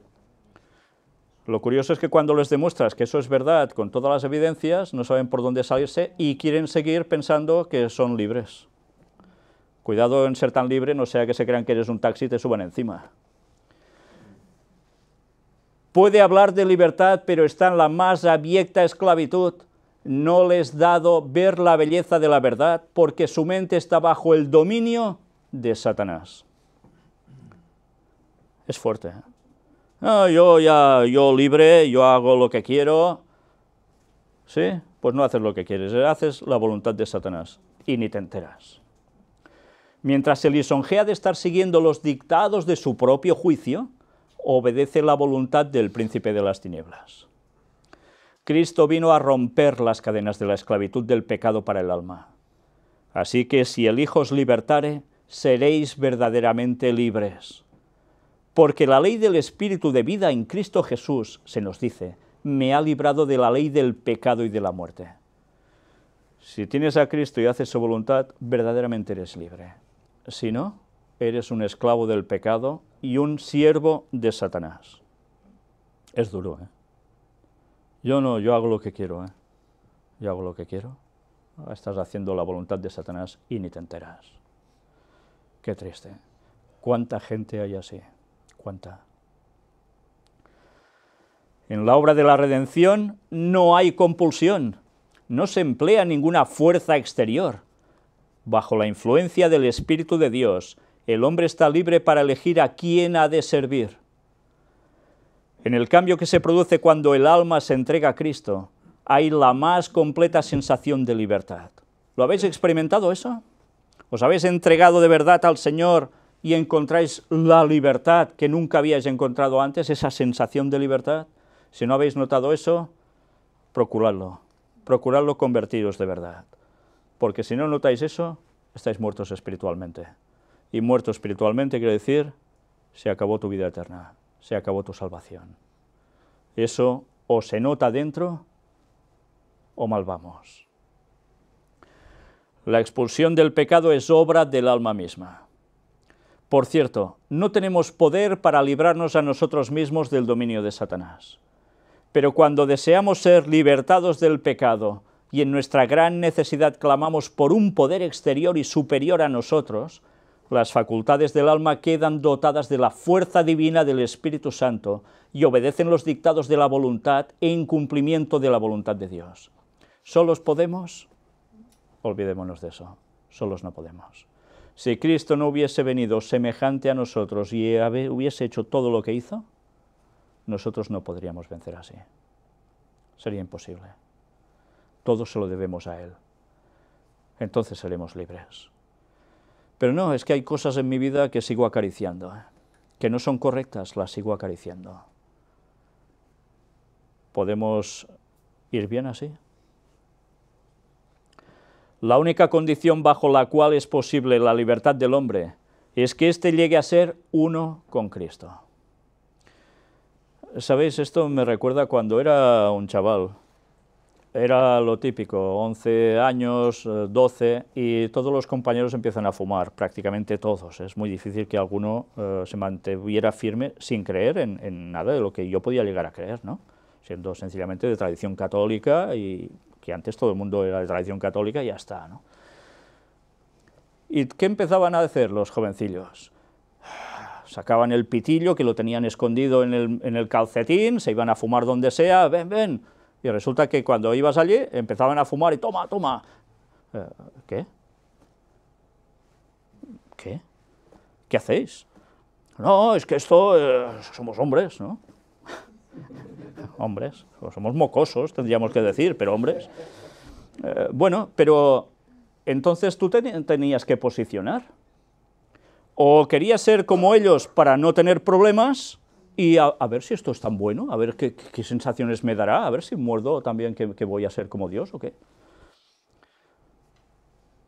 Lo curioso es que cuando les demuestras que eso es verdad con todas las evidencias, no saben por dónde salirse y quieren seguir pensando que son libres. Cuidado en ser tan libre, no sea que se crean que eres un taxi y te suban encima. Puede hablar de libertad, pero está en la más abierta esclavitud. No les dado ver la belleza de la verdad, porque su mente está bajo el dominio de Satanás. Es fuerte. ¿eh? Ah, yo ya, yo libre, yo hago lo que quiero, ¿sí? Pues no haces lo que quieres, haces la voluntad de Satanás y ni te enteras. Mientras se lisonjea de estar siguiendo los dictados de su propio juicio, obedece la voluntad del príncipe de las tinieblas. Cristo vino a romper las cadenas de la esclavitud del pecado para el alma. Así que si el Hijo os libertare, seréis verdaderamente libres. Porque la ley del Espíritu de vida en Cristo Jesús, se nos dice, me ha librado de la ley del pecado y de la muerte. Si tienes a Cristo y haces su voluntad, verdaderamente eres libre. Si no, eres un esclavo del pecado y un siervo de Satanás. Es duro, ¿eh? Yo no, yo hago lo que quiero, ¿eh? Yo hago lo que quiero. Ah, estás haciendo la voluntad de Satanás y ni te enteras. Qué triste. ¿Cuánta gente hay así? En la obra de la redención no hay compulsión, no se emplea ninguna fuerza exterior. Bajo la influencia del Espíritu de Dios, el hombre está libre para elegir a quién ha de servir. En el cambio que se produce cuando el alma se entrega a Cristo, hay la más completa sensación de libertad. ¿Lo habéis experimentado eso? ¿Os habéis entregado de verdad al Señor y encontráis la libertad que nunca habíais encontrado antes, esa sensación de libertad, si no habéis notado eso, procuradlo, procuradlo convertiros de verdad, porque si no notáis eso, estáis muertos espiritualmente. Y muerto espiritualmente quiere decir, se acabó tu vida eterna, se acabó tu salvación. Eso o se nota dentro o mal vamos. La expulsión del pecado es obra del alma misma. Por cierto, no tenemos poder para librarnos a nosotros mismos del dominio de Satanás. Pero cuando deseamos ser libertados del pecado y en nuestra gran necesidad clamamos por un poder exterior y superior a nosotros, las facultades del alma quedan dotadas de la fuerza divina del Espíritu Santo y obedecen los dictados de la voluntad e incumplimiento de la voluntad de Dios. ¿Solos podemos? Olvidémonos de eso. Solos no podemos. Si Cristo no hubiese venido semejante a nosotros y hubiese hecho todo lo que hizo, nosotros no podríamos vencer así. Sería imposible. Todo se lo debemos a Él. Entonces seremos libres. Pero no, es que hay cosas en mi vida que sigo acariciando, ¿eh? que no son correctas, las sigo acariciando. ¿Podemos ir bien así? La única condición bajo la cual es posible la libertad del hombre es que éste llegue a ser uno con Cristo. Sabéis, esto me recuerda cuando era un chaval. Era lo típico, 11 años, 12, eh, y todos los compañeros empiezan a fumar, prácticamente todos. Es muy difícil que alguno eh, se mantuviera firme sin creer en, nada de lo que yo podía llegar a creer, ¿no? siendo sencillamente de tradición católica y que antes todo el mundo era de tradición católica y ya está. ¿no? ¿Y qué empezaban a hacer los jovencillos? Sacaban el pitillo que lo tenían escondido en el, en el calcetín, se iban a fumar donde sea, ven, ven. Y resulta que cuando ibas allí empezaban a fumar y toma, toma. Eh, ¿Qué? ¿Qué? ¿Qué hacéis? No, es que esto eh, somos hombres, ¿no? hombres, somos mocosos, tendríamos que decir, pero hombres. Eh, bueno, pero entonces tú tenías que posicionar. O querías ser como ellos para no tener problemas y a, ver si esto es tan bueno, a ver qué, sensaciones me dará, a ver si muerdo también que, que voy a ser como Dios o qué.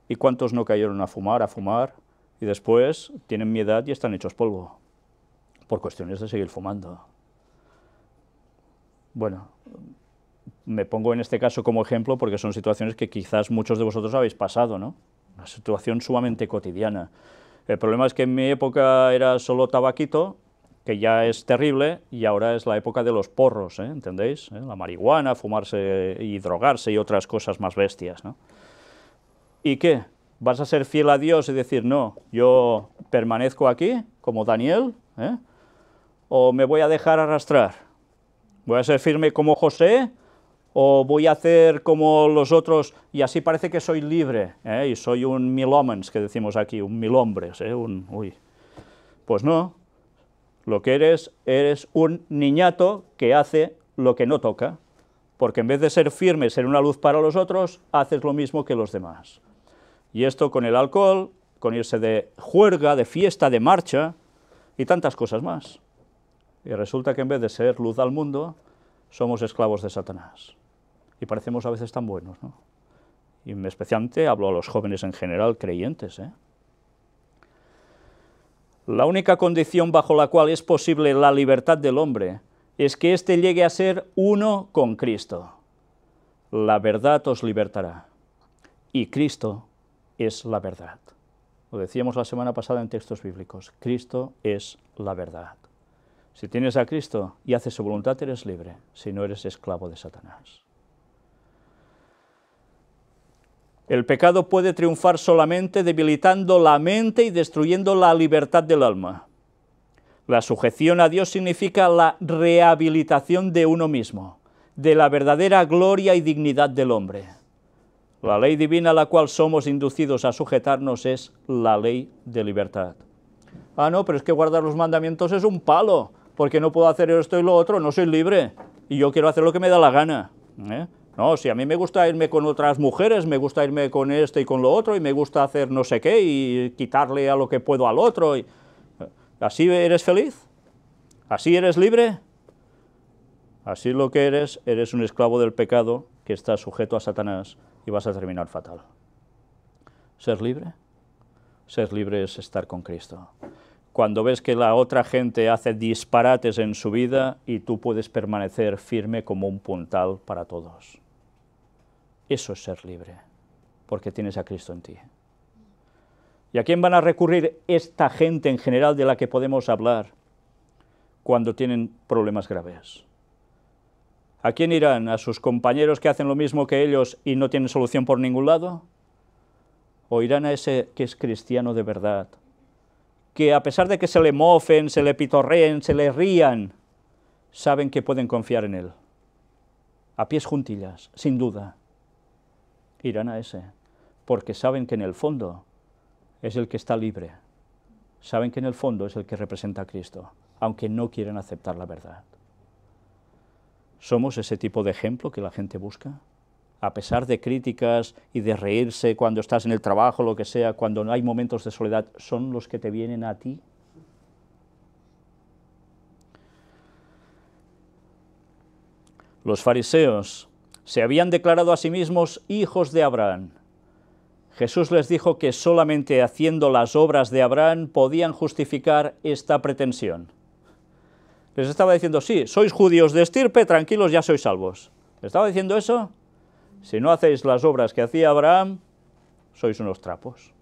¿Y cuántos no cayeron a fumar, a fumar? Y después tienen mi edad y están hechos polvo por cuestiones de seguir fumando. Bueno, me pongo en este caso como ejemplo porque son situaciones que quizás muchos de vosotros habéis pasado, ¿no? Una situación sumamente cotidiana. El problema es que en mi época era solo tabaquito, que ya es terrible, y ahora es la época de los porros, ¿eh? ¿entendéis? ¿Eh? La marihuana, fumarse y drogarse y otras cosas más bestias, ¿no? ¿Y qué? ¿Vas a ser fiel a Dios y decir, no, yo permanezco aquí, como Daniel, ¿eh? o me voy a dejar arrastrar? ¿Voy a ser firme como José o voy a hacer como los otros y así parece que soy libre ¿eh? y soy un mil homens, que decimos aquí, un mil hombres? ¿eh? Pues no, lo que eres, eres un niñato que hace lo que no toca, porque en vez de ser firme, ser una luz para los otros, haces lo mismo que los demás. Y esto con el alcohol, con irse de juerga, de fiesta, de marcha y tantas cosas más. Y resulta que en vez de ser luz al mundo, somos esclavos de Satanás. Y parecemos a veces tan buenos, ¿no? Y especialmente hablo a los jóvenes en general creyentes, ¿eh? La única condición bajo la cual es posible la libertad del hombre es que éste llegue a ser uno con Cristo. La verdad os libertará. Y Cristo es la verdad. Lo decíamos la semana pasada en textos bíblicos. Cristo es la verdad. Si tienes a Cristo y haces su voluntad, eres libre, si no eres esclavo de Satanás. El pecado puede triunfar solamente debilitando la mente y destruyendo la libertad del alma. La sujeción a Dios significa la rehabilitación de uno mismo, de la verdadera gloria y dignidad del hombre. La ley divina a la cual somos inducidos a sujetarnos es la ley de libertad. Ah, no, pero es que guardar los mandamientos es un palo porque no puedo hacer esto y lo otro, no soy libre, y yo quiero hacer lo que me da la gana. ¿eh? No, si a mí me gusta irme con otras mujeres, me gusta irme con este y con lo otro, y me gusta hacer no sé qué, y quitarle a lo que puedo al otro. Eh, ¿Así eres feliz? ¿Así eres libre? Así lo que eres, eres un esclavo del pecado que está sujeto a Satanás y vas a terminar fatal. ¿Ser libre? Ser libre es estar con Cristo cuando ves que la otra gente hace disparates en su vida y tú puedes permanecer firme como un puntal para todos. Eso es ser libre, porque tienes a Cristo en ti. ¿Y a quién van a recurrir esta gente en general de la que podemos hablar cuando tienen problemas graves? ¿A quién irán? ¿A sus compañeros que hacen lo mismo que ellos y no tienen solución por ningún lado? ¿O irán a ese que es cristiano de verdad, que a pesar de que se le mofen, se le pitorreen, se le rían, saben que pueden confiar en Él. A pies juntillas, sin duda. Irán a ese, porque saben que en el fondo es el que está libre. Saben que en el fondo es el que representa a Cristo, aunque no quieren aceptar la verdad. ¿Somos ese tipo de ejemplo que la gente busca? a pesar de críticas y de reírse cuando estás en el trabajo, lo que sea, cuando no hay momentos de soledad, son los que te vienen a ti. Los fariseos se habían declarado a sí mismos hijos de Abraham. Jesús les dijo que solamente haciendo las obras de Abraham podían justificar esta pretensión. Les estaba diciendo, sí, sois judíos de estirpe, tranquilos, ya sois salvos. ¿Les estaba diciendo eso? si no hacéis las obras que hacía Abraham, sois unos trapos.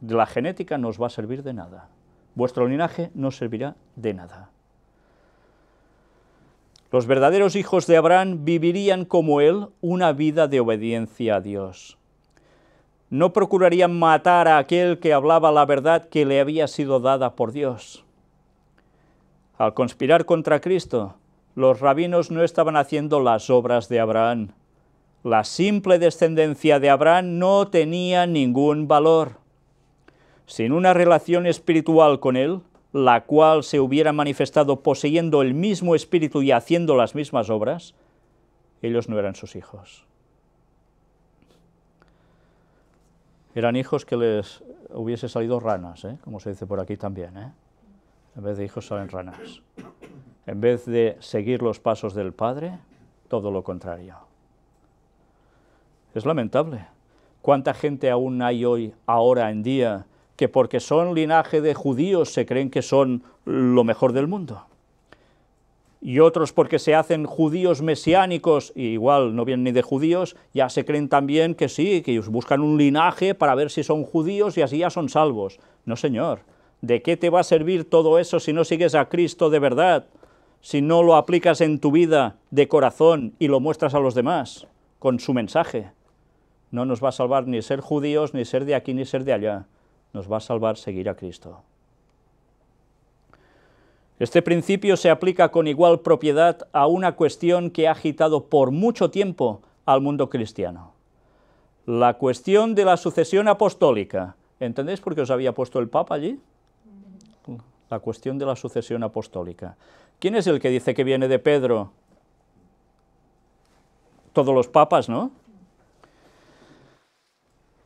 La genética no os va a servir de nada. Vuestro linaje no servirá de nada. Los verdaderos hijos de Abraham vivirían como él una vida de obediencia a Dios. No procurarían matar a aquel que hablaba la verdad que le había sido dada por Dios. Al conspirar contra Cristo, los rabinos no estaban haciendo las obras de Abraham, la simple descendencia de Abraham no tenía ningún valor. Sin una relación espiritual con él, la cual se hubiera manifestado poseyendo el mismo espíritu y haciendo las mismas obras, ellos no eran sus hijos. Eran hijos que les hubiese salido ranas, ¿eh? como se dice por aquí también. ¿eh? En vez de hijos salen ranas. En vez de seguir los pasos del Padre, todo lo contrario. Es lamentable. ¿Cuánta gente aún hay hoy, ahora en día, que porque son linaje de judíos se creen que son lo mejor del mundo? Y otros porque se hacen judíos mesiánicos, igual no vienen ni de judíos, ya se creen también que sí, que buscan un linaje para ver si son judíos y así ya son salvos. No, señor. ¿De qué te va a servir todo eso si no sigues a Cristo de verdad? Si no lo aplicas en tu vida de corazón y lo muestras a los demás con su mensaje. No nos va a salvar ni ser judíos, ni ser de aquí, ni ser de allá. Nos va a salvar seguir a Cristo. Este principio se aplica con igual propiedad a una cuestión que ha agitado por mucho tiempo al mundo cristiano. La cuestión de la sucesión apostólica. ¿Entendéis por qué os había puesto el Papa allí? La cuestión de la sucesión apostólica. ¿Quién es el que dice que viene de Pedro? Todos los papas, ¿no?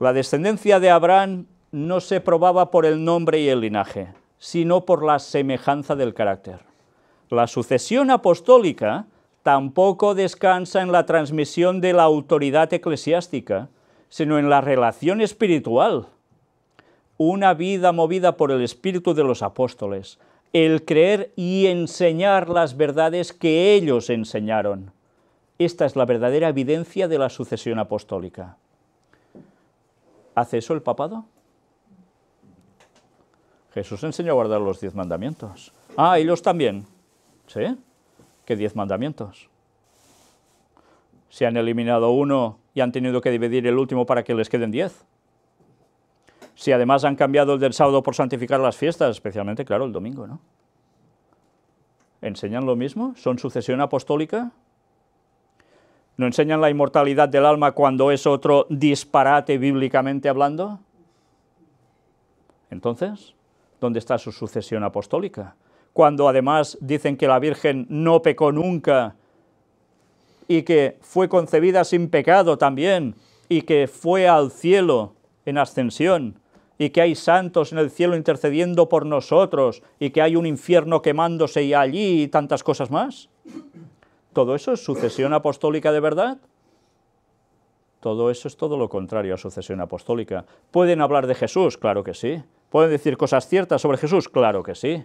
La descendencia de Abraham no se probaba por el nombre y el linaje, sino por la semejanza del carácter. La sucesión apostólica tampoco descansa en la transmisión de la autoridad eclesiástica, sino en la relación espiritual. Una vida movida por el espíritu de los apóstoles, el creer y enseñar las verdades que ellos enseñaron. Esta es la verdadera evidencia de la sucesión apostólica. ¿Hace eso el papado? Jesús enseñó a guardar los diez mandamientos. Ah, ellos también. ¿Sí? ¿Qué diez mandamientos? Se han eliminado uno y han tenido que dividir el último para que les queden diez. Si además han cambiado el del sábado por santificar las fiestas, especialmente, claro, el domingo, ¿no? ¿Enseñan lo mismo? ¿Son sucesión apostólica? ¿No enseñan la inmortalidad del alma cuando es otro disparate bíblicamente hablando? Entonces, ¿dónde está su sucesión apostólica? Cuando además dicen que la Virgen no pecó nunca y que fue concebida sin pecado también y que fue al cielo en ascensión y que hay santos en el cielo intercediendo por nosotros, y que hay un infierno quemándose y allí y tantas cosas más? ¿Todo eso es sucesión apostólica de verdad? Todo eso es todo lo contrario a sucesión apostólica. ¿Pueden hablar de Jesús? Claro que sí. ¿Pueden decir cosas ciertas sobre Jesús? Claro que sí.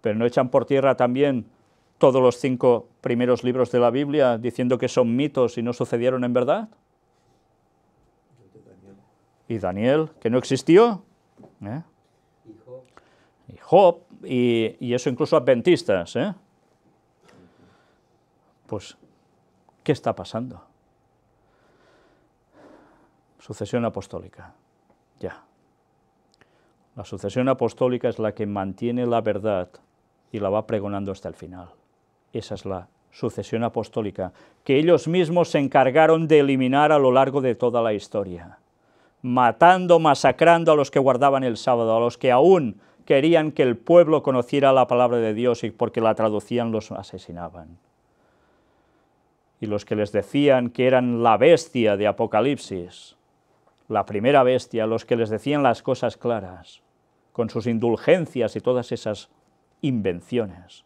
Pero no echan por tierra también todos los cinco primeros libros de la Biblia diciendo que son mitos y no sucedieron en verdad. Y Daniel, que no existió. ¿Eh? Y Job, y, eso incluso adventistas. ¿eh? pues, ¿qué está pasando? Sucesión apostólica, ya. La sucesión apostólica es la que mantiene la verdad y la va pregonando hasta el final. Esa es la sucesión apostólica, que ellos mismos se encargaron de eliminar a lo largo de toda la historia, matando, masacrando a los que guardaban el sábado, a los que aún querían que el pueblo conociera la palabra de Dios y porque la traducían los asesinaban y los que les decían que eran la bestia de Apocalipsis, la primera bestia, los que les decían las cosas claras, con sus indulgencias y todas esas invenciones,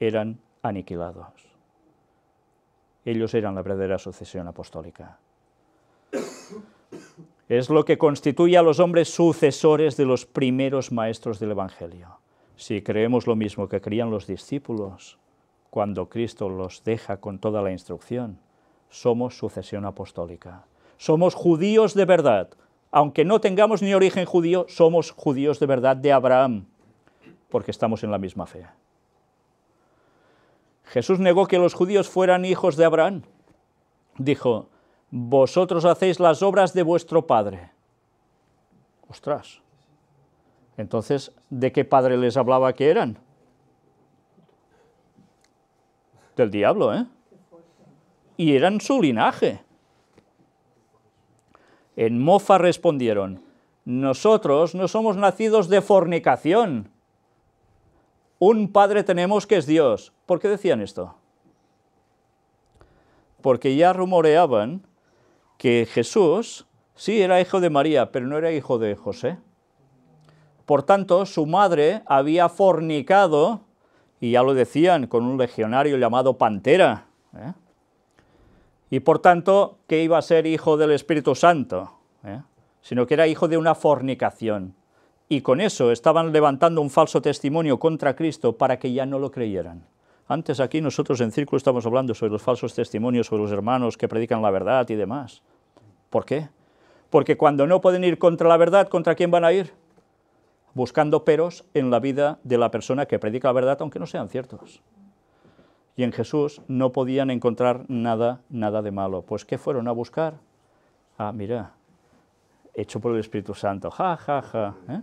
eran aniquilados. Ellos eran la verdadera sucesión apostólica. Es lo que constituye a los hombres sucesores de los primeros maestros del Evangelio. Si creemos lo mismo que creían los discípulos, cuando Cristo los deja con toda la instrucción, somos sucesión apostólica. Somos judíos de verdad. Aunque no tengamos ni origen judío, somos judíos de verdad de Abraham, porque estamos en la misma fe. Jesús negó que los judíos fueran hijos de Abraham. Dijo, vosotros hacéis las obras de vuestro padre. Ostras. Entonces, ¿de qué padre les hablaba que eran? del diablo, ¿eh? Y eran su linaje. En mofa respondieron, nosotros no somos nacidos de fornicación. Un padre tenemos que es Dios. ¿Por qué decían esto? Porque ya rumoreaban que Jesús sí era hijo de María, pero no era hijo de José. Por tanto, su madre había fornicado y ya lo decían, con un legionario llamado Pantera. ¿eh? Y por tanto, que iba a ser hijo del Espíritu Santo, ¿eh? sino que era hijo de una fornicación. Y con eso estaban levantando un falso testimonio contra Cristo para que ya no lo creyeran. Antes aquí nosotros en Círculo estamos hablando sobre los falsos testimonios, sobre los hermanos que predican la verdad y demás. ¿Por qué? Porque cuando no pueden ir contra la verdad, ¿contra quién van a ir? buscando peros en la vida de la persona que predica la verdad, aunque no sean ciertos. Y en Jesús no podían encontrar nada, nada de malo. Pues ¿qué fueron a buscar? Ah, mira, hecho por el Espíritu Santo. Ja, ja, ja. ¿eh?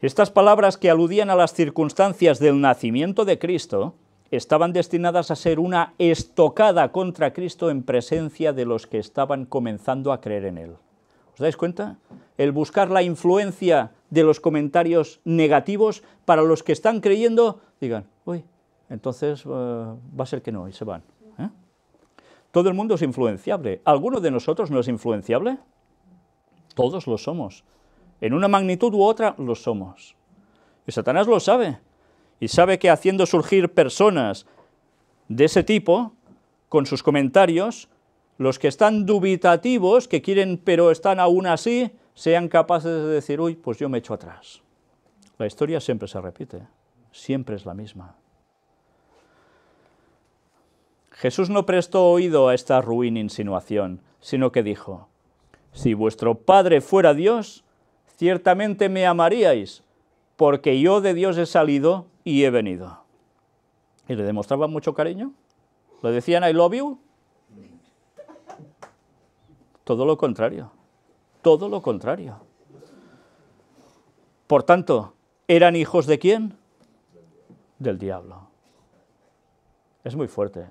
Estas palabras que aludían a las circunstancias del nacimiento de Cristo estaban destinadas a ser una estocada contra Cristo en presencia de los que estaban comenzando a creer en Él. ¿Os dais cuenta? El buscar la influencia de los comentarios negativos para los que están creyendo, digan, uy, entonces eh, va a ser que no, y se van. ¿eh? Todo el mundo es influenciable. ¿Alguno de nosotros no es influenciable? Todos lo somos. En una magnitud u otra lo somos. Y Satanás lo sabe. Y sabe que haciendo surgir personas de ese tipo, con sus comentarios, los que están dubitativos, que quieren pero están aún así, sean capaces de decir, uy, pues yo me echo atrás. La historia siempre se repite, siempre es la misma. Jesús no prestó oído a esta ruin insinuación, sino que dijo, si vuestro Padre fuera Dios, ciertamente me amaríais, porque yo de Dios he salido y he venido. ¿Y le demostraba mucho cariño? ¿Le decían I love you? Todo lo contrario, todo lo contrario. Por tanto, ¿eran hijos de quién? Del diablo. Es muy fuerte.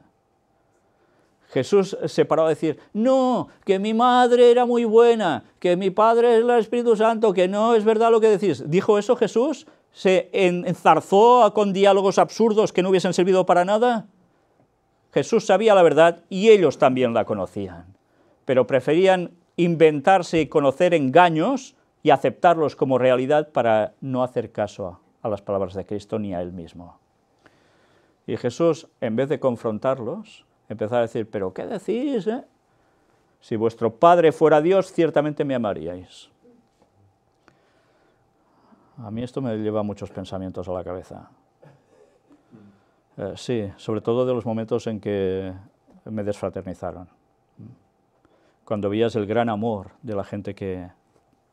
Jesús se paró a decir, no, que mi madre era muy buena, que mi padre es el Espíritu Santo, que no es verdad lo que decís. ¿Dijo eso Jesús? ¿Se enzarzó con diálogos absurdos que no hubiesen servido para nada? Jesús sabía la verdad y ellos también la conocían pero preferían inventarse y conocer engaños y aceptarlos como realidad para no hacer caso a, las palabras de Cristo ni a él mismo. Y Jesús, en vez de confrontarlos, empezó a decir, pero ¿qué decís? Eh? Si vuestro Padre fuera Dios, ciertamente me amaríais. A mí esto me lleva muchos pensamientos a la cabeza. Eh, sí, sobre todo de los momentos en que me desfraternizaron cuando veías el gran amor de la gente que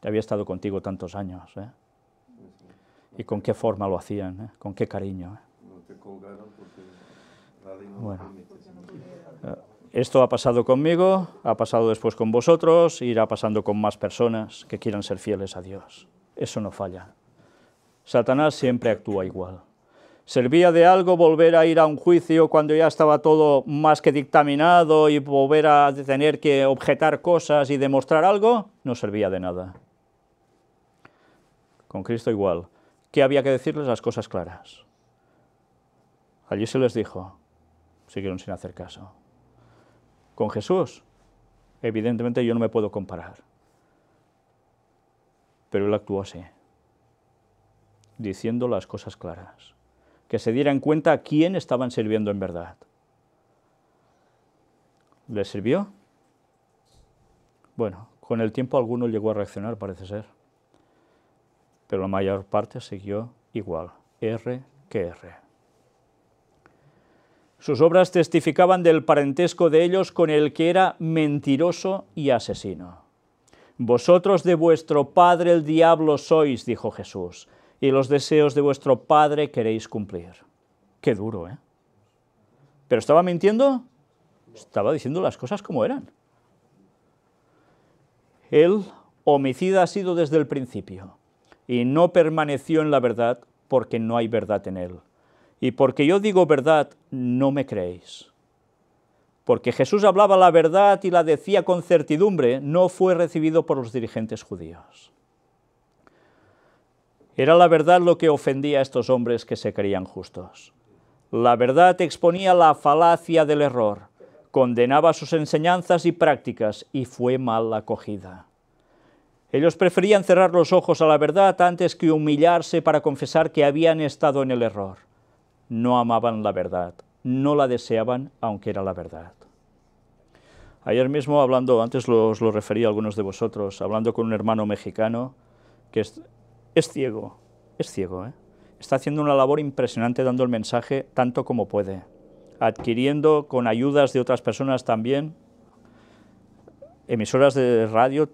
había estado contigo tantos años. ¿eh? Y con qué forma lo hacían, ¿eh? con qué cariño. ¿eh? esto ha pasado conmigo, ha pasado después con vosotros, irá pasando con más personas que quieran ser fieles a Dios. Eso no falla. Satanás siempre actúa igual. ¿Servía de algo volver a ir a un juicio cuando ya estaba todo más que dictaminado y volver a tener que objetar cosas y demostrar algo? No servía de nada. Con Cristo igual. ¿Qué había que decirles? Las cosas claras. Allí se les dijo. Siguieron sin hacer caso. Con Jesús, evidentemente yo no me puedo comparar. Pero Él actuó así, diciendo las cosas claras que se dieran cuenta a quién estaban sirviendo en verdad. ¿Les sirvió? Bueno, con el tiempo alguno llegó a reaccionar, parece ser, pero la mayor parte siguió igual, R que R. Sus obras testificaban del parentesco de ellos con el que era mentiroso y asesino. Vosotros de vuestro padre el diablo sois, dijo Jesús, y los deseos de vuestro padre queréis cumplir. Qué duro, ¿eh? ¿Pero estaba mintiendo? Estaba diciendo las cosas como eran. Él, homicida ha sido desde el principio y no permaneció en la verdad porque no hay verdad en él. Y porque yo digo verdad, no me creéis. Porque Jesús hablaba la verdad y la decía con certidumbre, no fue recibido por los dirigentes judíos. Era la verdad lo que ofendía a estos hombres que se creían justos. La verdad exponía la falacia del error, condenaba sus enseñanzas y prácticas y fue mal acogida. Ellos preferían cerrar los ojos a la verdad antes que humillarse para confesar que habían estado en el error. No amaban la verdad, no la deseaban, aunque era la verdad. Ayer mismo hablando, antes os lo referí a algunos de vosotros, hablando con un hermano mexicano que es ciego, es ciego, ¿eh? está haciendo una labor impresionante dando el mensaje tanto como puede, adquiriendo con ayudas de otras personas también, emisoras de radio,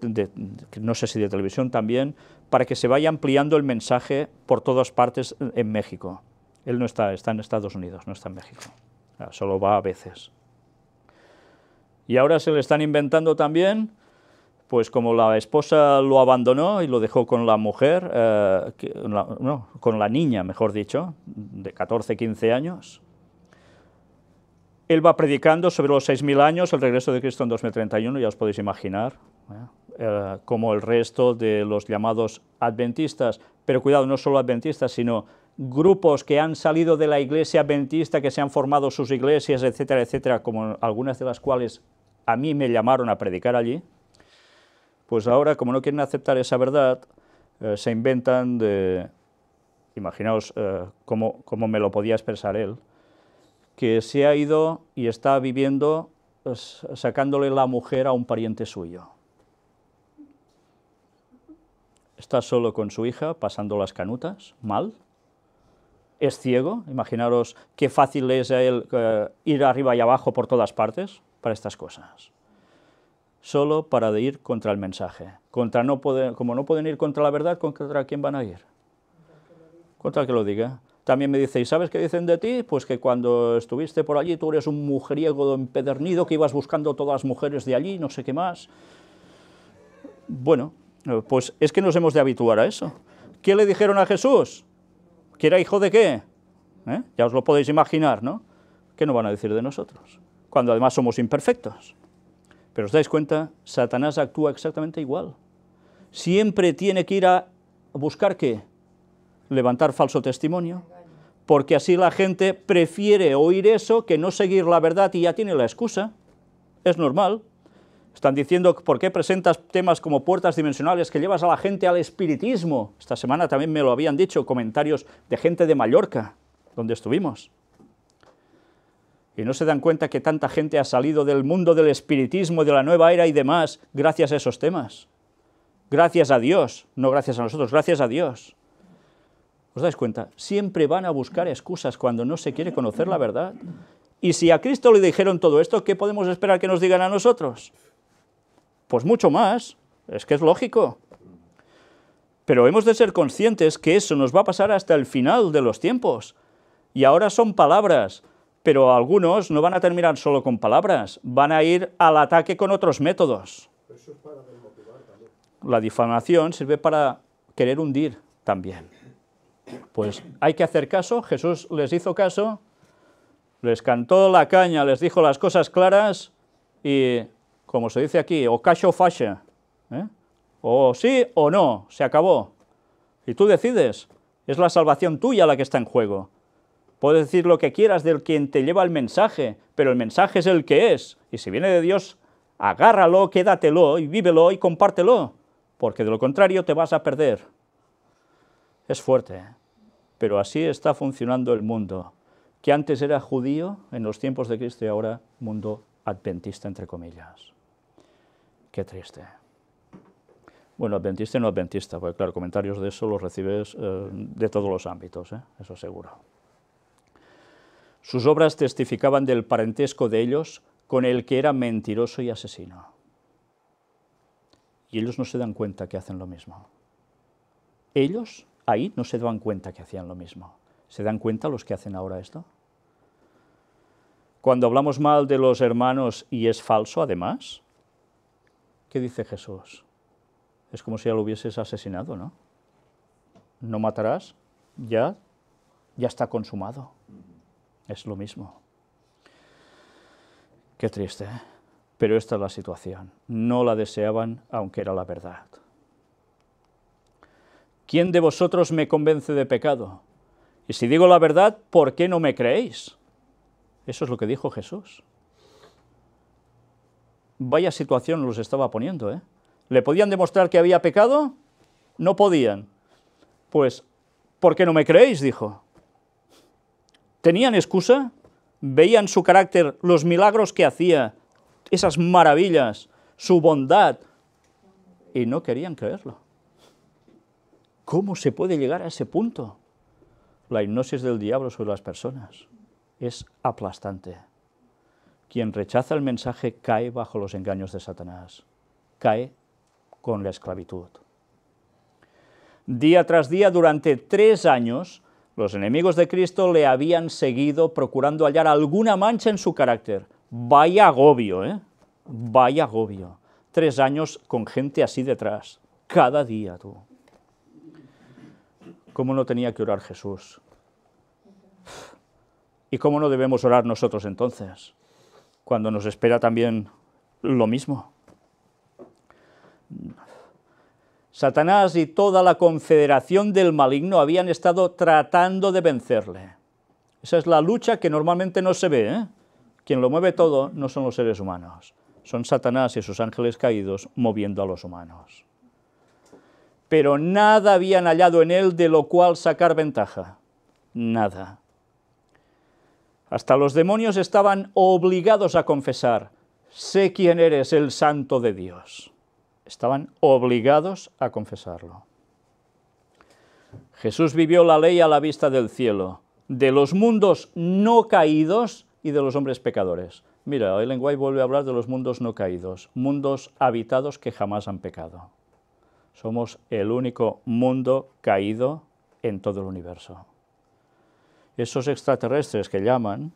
no sé si de televisión también, para que se vaya ampliando el mensaje por todas partes en México. Él no está, está en Estados Unidos, no está en México, solo va a veces. Y ahora se le están inventando también pues como la esposa lo abandonó y lo dejó con la mujer, eh, con la niña, mejor dicho, de 14, 15 años, él va predicando sobre los 6.000 años, el regreso de Cristo en 2031, ya os podéis imaginar, ¿eh? Eh, como el resto de los llamados adventistas, pero cuidado, no solo adventistas, sino grupos que han salido de la iglesia adventista, que se han formado sus iglesias, etcétera, etcétera, como algunas de las cuales a mí me llamaron a predicar allí, pues ahora, como no quieren aceptar esa verdad, eh, se inventan de, imaginaos eh, cómo, me lo podía expresar él, que se ha ido y está viviendo pues, sacándole la mujer a un pariente suyo. Está solo con su hija, pasando las canutas, mal. Es ciego, imaginaros qué fácil es a él eh, ir arriba y abajo por todas partes para estas cosas solo para ir contra el mensaje. Contra no poder, como no pueden ir contra la verdad, ¿contra quién van a ir? Contra que lo diga. También me dice, ¿y sabes qué dicen de ti? Pues que cuando estuviste por allí tú eres un mujeriego empedernido que ibas buscando todas las mujeres de allí, no sé qué más. Bueno, pues es que nos hemos de habituar a eso. ¿Qué le dijeron a Jesús? ¿Que era hijo de qué? ¿Eh? Ya os lo podéis imaginar, ¿no? ¿Qué nos van a decir de nosotros? Cuando además somos imperfectos. Pero os dais cuenta, Satanás actúa exactamente igual. Siempre tiene que ir a buscar qué? Levantar falso testimonio. Porque así la gente prefiere oír eso que no seguir la verdad y ya tiene la excusa. Es normal. Están diciendo por qué presentas temas como puertas dimensionales que llevas a la gente al espiritismo. Esta semana también me lo habían dicho comentarios de gente de Mallorca, donde estuvimos y no se dan cuenta que tanta gente ha salido del mundo del espiritismo, de la nueva era y demás, gracias a esos temas. Gracias a Dios, no gracias a nosotros, gracias a Dios. ¿Os dais cuenta? Siempre van a buscar excusas cuando no se quiere conocer la verdad. Y si a Cristo le dijeron todo esto, ¿qué podemos esperar que nos digan a nosotros? Pues mucho más, es que es lógico. Pero hemos de ser conscientes que eso nos va a pasar hasta el final de los tiempos. Y ahora son palabras, pero algunos no van a terminar solo con palabras, van a ir al ataque con otros métodos. La difamación sirve para querer hundir también. Pues hay que hacer caso, Jesús les hizo caso, les cantó la caña, les dijo las cosas claras y, como se dice aquí, o cacho o ¿eh? o sí o no, se acabó. Y tú decides, es la salvación tuya la que está en juego. Puedes decir lo que quieras del quien te lleva el mensaje, pero el mensaje es el que es. Y si viene de Dios, agárralo, quédatelo y vívelo y compártelo, porque de lo contrario te vas a perder. Es fuerte, ¿eh? pero así está funcionando el mundo, que antes era judío en los tiempos de Cristo y ahora mundo adventista, entre comillas. Qué triste. Bueno, adventista y no adventista, porque claro, comentarios de eso los recibes eh, de todos los ámbitos, ¿eh? eso seguro. Sus obras testificaban del parentesco de ellos con el que era mentiroso y asesino. Y ellos no se dan cuenta que hacen lo mismo. Ellos ahí no se dan cuenta que hacían lo mismo. ¿Se dan cuenta los que hacen ahora esto? Cuando hablamos mal de los hermanos y es falso además, ¿qué dice Jesús? Es como si ya lo hubieses asesinado, ¿no? No matarás, ya, ya está consumado. Es lo mismo. Qué triste, ¿eh? Pero esta es la situación. No la deseaban, aunque era la verdad. ¿Quién de vosotros me convence de pecado? Y si digo la verdad, ¿por qué no me creéis? Eso es lo que dijo Jesús. Vaya situación los estaba poniendo, ¿eh? ¿Le podían demostrar que había pecado? No podían. Pues, ¿por qué no me creéis? dijo. ¿Tenían excusa? ¿Veían su carácter, los milagros que hacía, esas maravillas, su bondad? Y no querían creerlo. ¿Cómo se puede llegar a ese punto? La hipnosis del diablo sobre las personas es aplastante. Quien rechaza el mensaje cae bajo los engaños de Satanás, cae con la esclavitud. Día tras día, durante tres años, los enemigos de Cristo le habían seguido procurando hallar alguna mancha en su carácter. Vaya agobio, ¿eh? Vaya agobio. Tres años con gente así detrás. Cada día, tú. ¿Cómo no tenía que orar Jesús? ¿Y cómo no debemos orar nosotros entonces? Cuando nos espera también lo mismo. Satanás y toda la confederación del maligno habían estado tratando de vencerle. Esa es la lucha que normalmente no se ve. ¿eh? Quien lo mueve todo no son los seres humanos, son Satanás y sus ángeles caídos moviendo a los humanos. Pero nada habían hallado en él de lo cual sacar ventaja. Nada. Hasta los demonios estaban obligados a confesar, sé quién eres el santo de Dios. Estaban obligados a confesarlo. Jesús vivió la ley a la vista del cielo, de los mundos no caídos y de los hombres pecadores. Mira, Ellen White vuelve a hablar de los mundos no caídos, mundos habitados que jamás han pecado. Somos el único mundo caído en todo el universo. Esos extraterrestres que llaman,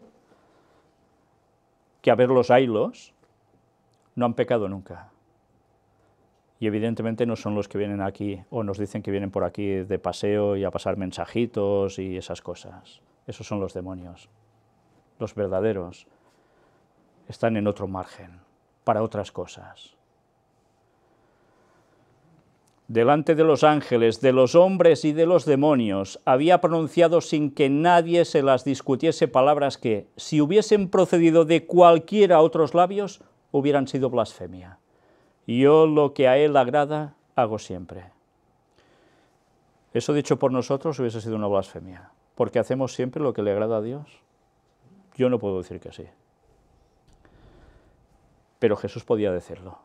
que a ver los ailos, no han pecado nunca y evidentemente no son los que vienen aquí o nos dicen que vienen por aquí de paseo y a pasar mensajitos y esas cosas. Esos son los demonios. Los verdaderos están en otro margen, para otras cosas. Delante de los ángeles, de los hombres y de los demonios, había pronunciado sin que nadie se las discutiese palabras que, si hubiesen procedido de cualquiera otros labios, hubieran sido blasfemia yo lo que a Él agrada hago siempre. Eso dicho por nosotros hubiese sido una blasfemia, porque hacemos siempre lo que le agrada a Dios. Yo no puedo decir que sí. Pero Jesús podía decirlo.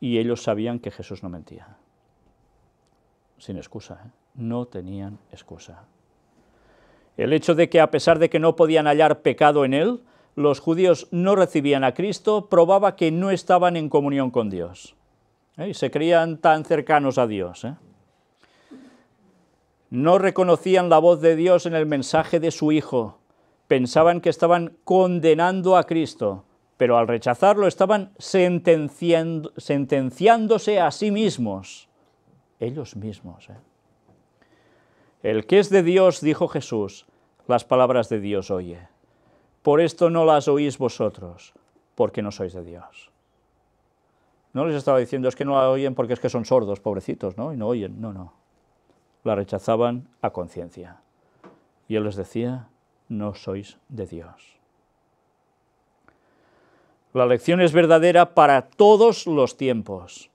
Y ellos sabían que Jesús no mentía. Sin excusa, ¿eh? no tenían excusa. El hecho de que a pesar de que no podían hallar pecado en él, los judíos no recibían a Cristo, probaba que no estaban en comunión con Dios. ¿eh? Y se creían tan cercanos a Dios. ¿eh? No reconocían la voz de Dios en el mensaje de su Hijo. Pensaban que estaban condenando a Cristo, pero al rechazarlo estaban sentenciándose a sí mismos. Ellos mismos. ¿eh? El que es de Dios, dijo Jesús, las palabras de Dios oye por esto no las oís vosotros, porque no sois de Dios. No les estaba diciendo, es que no la oyen porque es que son sordos, pobrecitos, ¿no? Y no oyen, no, no. La rechazaban a conciencia. Y él les decía, no sois de Dios. La lección es verdadera para todos los tiempos.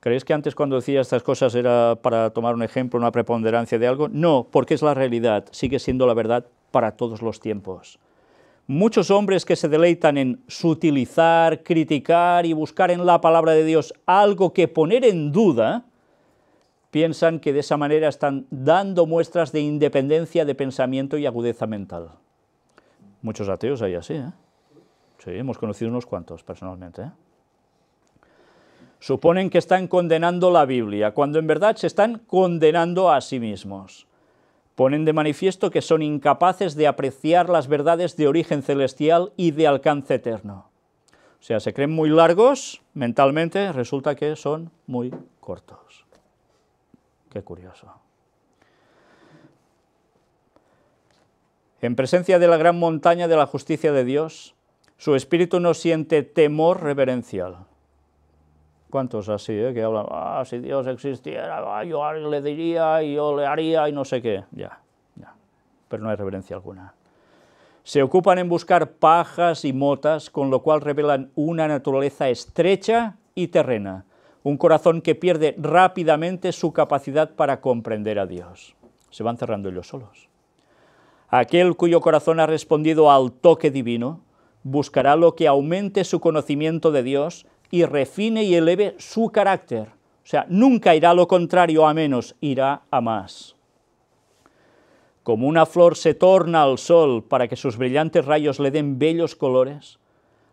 ¿Creéis que antes cuando decía estas cosas era para tomar un ejemplo, una preponderancia de algo? No, porque es la realidad, sigue siendo la verdad para todos los tiempos. Muchos hombres que se deleitan en sutilizar, criticar y buscar en la palabra de Dios algo que poner en duda, piensan que de esa manera están dando muestras de independencia de pensamiento y agudeza mental. Muchos ateos hay así, ¿eh? Sí, hemos conocido unos cuantos personalmente, ¿eh? Suponen que están condenando la Biblia, cuando en verdad se están condenando a sí mismos ponen de manifiesto que son incapaces de apreciar las verdades de origen celestial y de alcance eterno. O sea, se creen muy largos mentalmente, resulta que son muy cortos. Qué curioso. En presencia de la gran montaña de la justicia de Dios, su espíritu no siente temor reverencial. ¿Cuántos así, eh, Que hablan, ah, si Dios existiera, ah, yo le diría y yo le haría y no sé qué. Ya, ya. Pero no hay reverencia alguna. Se ocupan en buscar pajas y motas, con lo cual revelan una naturaleza estrecha y terrena, un corazón que pierde rápidamente su capacidad para comprender a Dios. Se van cerrando ellos solos. Aquel cuyo corazón ha respondido al toque divino, buscará lo que aumente su conocimiento de Dios y refine y eleve su carácter. O sea, nunca irá lo contrario a menos, irá a más. Como una flor se torna al sol para que sus brillantes rayos le den bellos colores,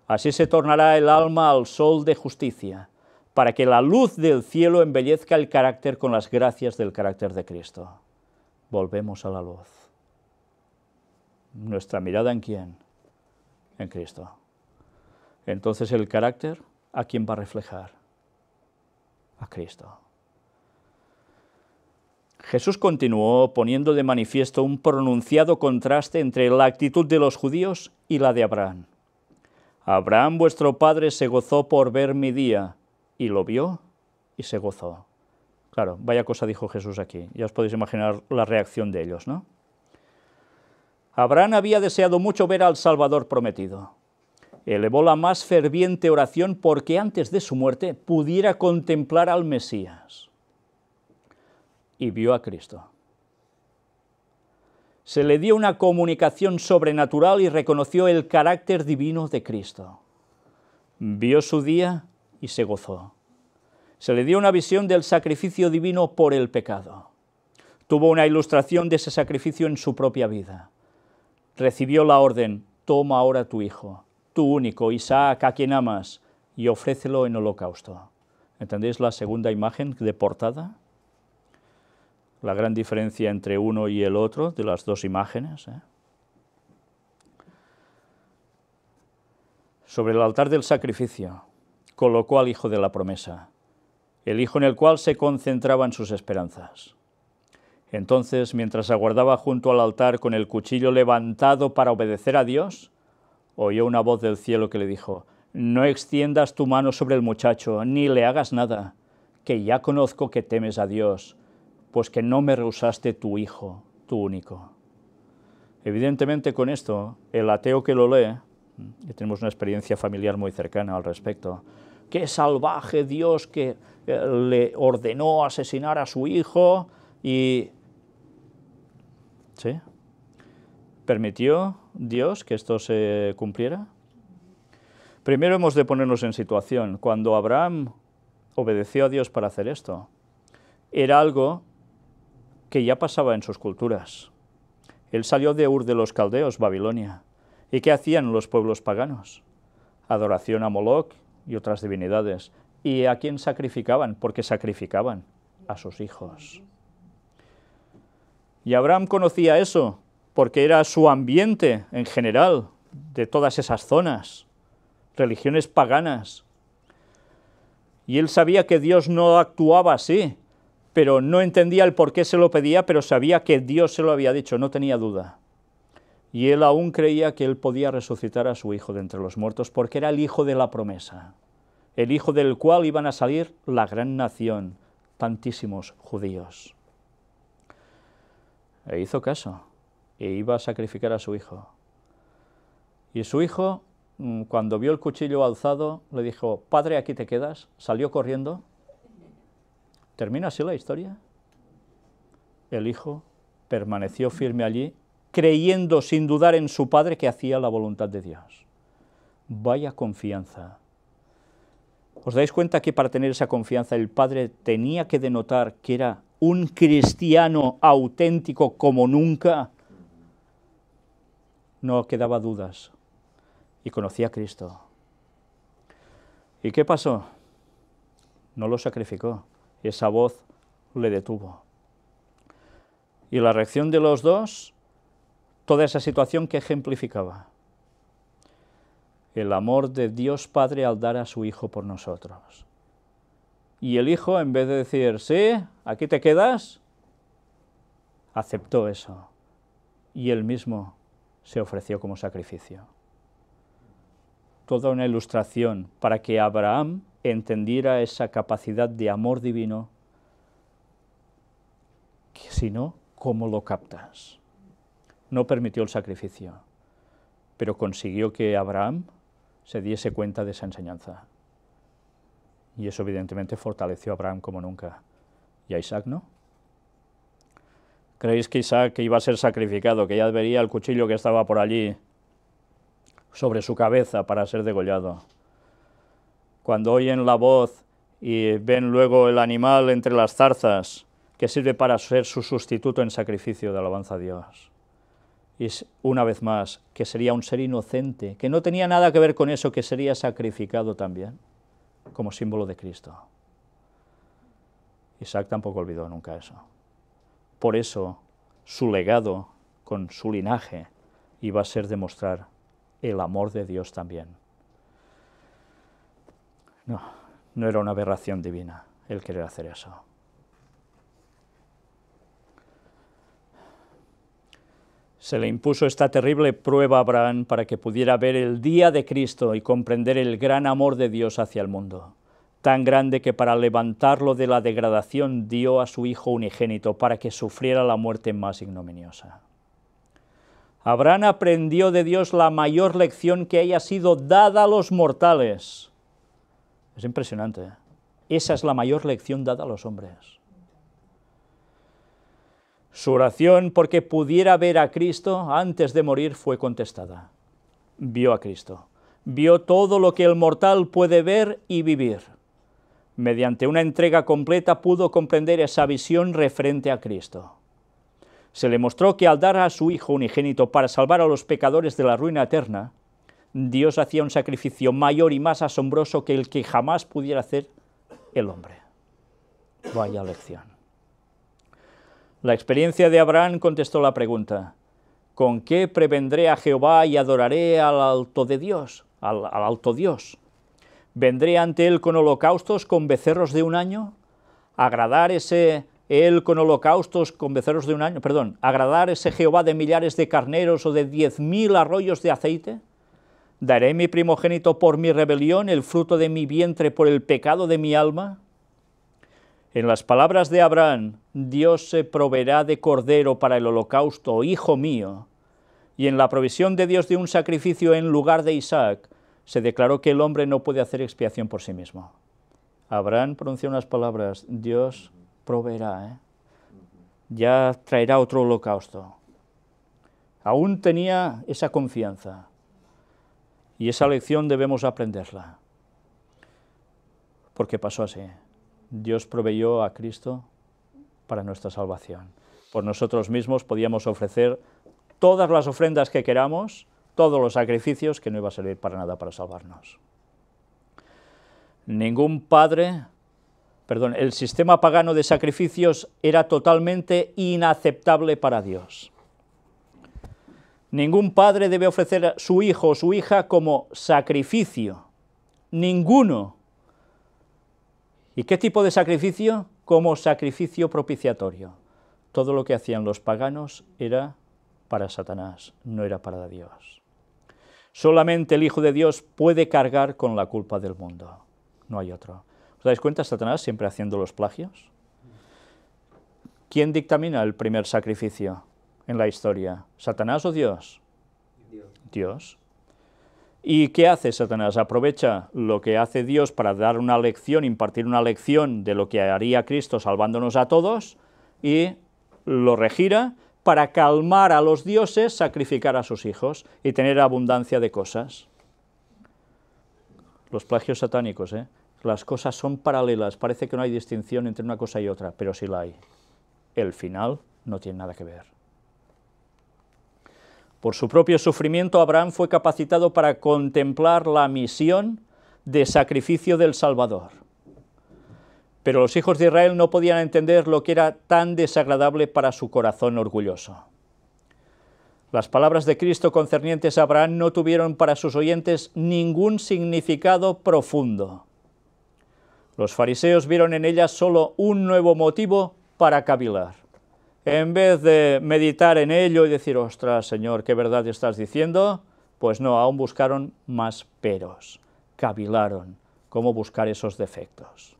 así se tornará el alma al sol de justicia, para que la luz del cielo embellezca el carácter con las gracias del carácter de Cristo. Volvemos a la luz. Nuestra mirada en quién? En Cristo. Entonces el carácter ¿a quién va a reflejar? A Cristo. Jesús continuó poniendo de manifiesto un pronunciado contraste entre la actitud de los judíos y la de Abraham. Abraham vuestro padre se gozó por ver mi día, y lo vio y se gozó. Claro, vaya cosa dijo Jesús aquí, ya os podéis imaginar la reacción de ellos, ¿no? Abraham había deseado mucho ver al Salvador prometido elevó la más ferviente oración porque antes de su muerte pudiera contemplar al Mesías. Y vio a Cristo. Se le dio una comunicación sobrenatural y reconoció el carácter divino de Cristo. Vio su día y se gozó. Se le dio una visión del sacrificio divino por el pecado. Tuvo una ilustración de ese sacrificio en su propia vida. Recibió la orden, toma ahora tu hijo tu único, Isaac, a quien amas, y ofrécelo en holocausto. ¿Entendéis la segunda imagen de portada? La gran diferencia entre uno y el otro de las dos imágenes. ¿eh? Sobre el altar del sacrificio colocó al hijo de la promesa, el hijo en el cual se concentraban sus esperanzas. Entonces, mientras aguardaba junto al altar con el cuchillo levantado para obedecer a Dios, oyó una voz del cielo que le dijo, No extiendas tu mano sobre el muchacho, ni le hagas nada, que ya conozco que temes a Dios, pues que no me rehusaste tu hijo, tu único. Evidentemente con esto, el ateo que lo lee, y tenemos una experiencia familiar muy cercana al respecto, qué salvaje Dios que eh, le ordenó asesinar a su hijo y... ¿Sí? permitió Dios que esto se cumpliera? Primero hemos de ponernos en situación. Cuando Abraham obedeció a Dios para hacer esto, era algo que ya pasaba en sus culturas. Él salió de Ur de los Caldeos, Babilonia. ¿Y qué hacían los pueblos paganos? Adoración a Moloch y otras divinidades. ¿Y a quién sacrificaban? Porque sacrificaban a sus hijos. Y Abraham conocía eso, porque era su ambiente en general, de todas esas zonas, religiones paganas. Y él sabía que Dios no actuaba así, pero no entendía el por qué se lo pedía, pero sabía que Dios se lo había dicho, no tenía duda. Y él aún creía que él podía resucitar a su hijo de entre los muertos, porque era el hijo de la promesa, el hijo del cual iban a salir la gran nación, tantísimos judíos. E hizo caso e iba a sacrificar a su hijo. Y su hijo, mm, cuando vio el cuchillo alzado, le dijo, Padre, aquí te quedas, salió corriendo. ¿Termina así la historia? El hijo permaneció firme allí, creyendo sin dudar en su padre que hacía la voluntad de Dios. Vaya confianza. ¿Os dais cuenta que para tener esa confianza el padre tenía que denotar que era un cristiano auténtico como nunca? no quedaba dudas y conocía a Cristo. ¿Y qué pasó? No lo sacrificó. Esa voz le detuvo. Y la reacción de los dos, toda esa situación que ejemplificaba. El amor de Dios Padre al dar a su Hijo por nosotros. Y el Hijo, en vez de decir, sí, aquí te quedas, aceptó eso. Y él mismo se ofreció como sacrificio. Toda una ilustración para que Abraham entendiera esa capacidad de amor divino, que si no, ¿cómo lo captas? No permitió el sacrificio, pero consiguió que Abraham se diese cuenta de esa enseñanza. Y eso evidentemente fortaleció a Abraham como nunca. ¿Y a Isaac no? ¿Creéis que Isaac iba a ser sacrificado, que ya vería el cuchillo que estaba por allí sobre su cabeza para ser degollado? Cuando oyen la voz y ven luego el animal entre las zarzas, que sirve para ser su sustituto en sacrificio de alabanza a Dios. Y una vez más, que sería un ser inocente, que no tenía nada que ver con eso, que sería sacrificado también, como símbolo de Cristo. Isaac tampoco olvidó nunca eso. Por eso su legado con su linaje iba a ser demostrar el amor de Dios también. No, no era una aberración divina el querer hacer eso. Se le impuso esta terrible prueba a Abraham para que pudiera ver el día de Cristo y comprender el gran amor de Dios hacia el mundo tan grande que para levantarlo de la degradación dio a su Hijo unigénito para que sufriera la muerte más ignominiosa. Abraham aprendió de Dios la mayor lección que haya sido dada a los mortales. Es impresionante. ¿eh? Esa es la mayor lección dada a los hombres. Su oración porque pudiera ver a Cristo antes de morir fue contestada. Vio a Cristo. Vio todo lo que el mortal puede ver y vivir. Mediante una entrega completa pudo comprender esa visión referente a Cristo. Se le mostró que al dar a su Hijo unigénito para salvar a los pecadores de la ruina eterna, Dios hacía un sacrificio mayor y más asombroso que el que jamás pudiera hacer el hombre. Vaya lección. La experiencia de Abraham contestó la pregunta, ¿con qué prevendré a Jehová y adoraré al alto de Dios, al alto Dios? ¿Vendré ante él con holocaustos, con becerros de un año? ¿Agradar ese él con holocaustos, con becerros de un año? Perdón, ¿agradar ese Jehová de millares de carneros o de diez mil arroyos de aceite? ¿Daré mi primogénito por mi rebelión, el fruto de mi vientre por el pecado de mi alma? En las palabras de Abraham, Dios se proveerá de cordero para el holocausto, hijo mío, y en la provisión de Dios de un sacrificio en lugar de Isaac, se declaró que el hombre no puede hacer expiación por sí mismo. Abraham pronunció unas palabras, Dios proveerá, ¿eh? ya traerá otro holocausto. Aún tenía esa confianza y esa lección debemos aprenderla, porque pasó así. Dios proveyó a Cristo para nuestra salvación. Por nosotros mismos podíamos ofrecer todas las ofrendas que queramos, todos los sacrificios que no iba a servir para nada para salvarnos. Ningún padre, perdón, el sistema pagano de sacrificios era totalmente inaceptable para Dios. Ningún padre debe ofrecer a su hijo o su hija como sacrificio. Ninguno. ¿Y qué tipo de sacrificio? Como sacrificio propiciatorio. Todo lo que hacían los paganos era para Satanás, no era para Dios. Solamente el Hijo de Dios puede cargar con la culpa del mundo. No hay otro. ¿Os dais cuenta? Satanás siempre haciendo los plagios. ¿Quién dictamina el primer sacrificio en la historia? ¿Satanás o Dios? Dios. Dios. ¿Y qué hace Satanás? Aprovecha lo que hace Dios para dar una lección, impartir una lección de lo que haría Cristo salvándonos a todos y lo regira para calmar a los dioses, sacrificar a sus hijos y tener abundancia de cosas. Los plagios satánicos, ¿eh? las cosas son paralelas, parece que no hay distinción entre una cosa y otra, pero sí la hay. El final no tiene nada que ver. Por su propio sufrimiento, Abraham fue capacitado para contemplar la misión de sacrificio del Salvador. Pero los hijos de Israel no podían entender lo que era tan desagradable para su corazón orgulloso. Las palabras de Cristo concernientes a Abraham no tuvieron para sus oyentes ningún significado profundo. Los fariseos vieron en ellas solo un nuevo motivo para cavilar. En vez de meditar en ello y decir, ostras, Señor, ¿qué verdad estás diciendo? Pues no, aún buscaron más peros, cavilaron cómo buscar esos defectos.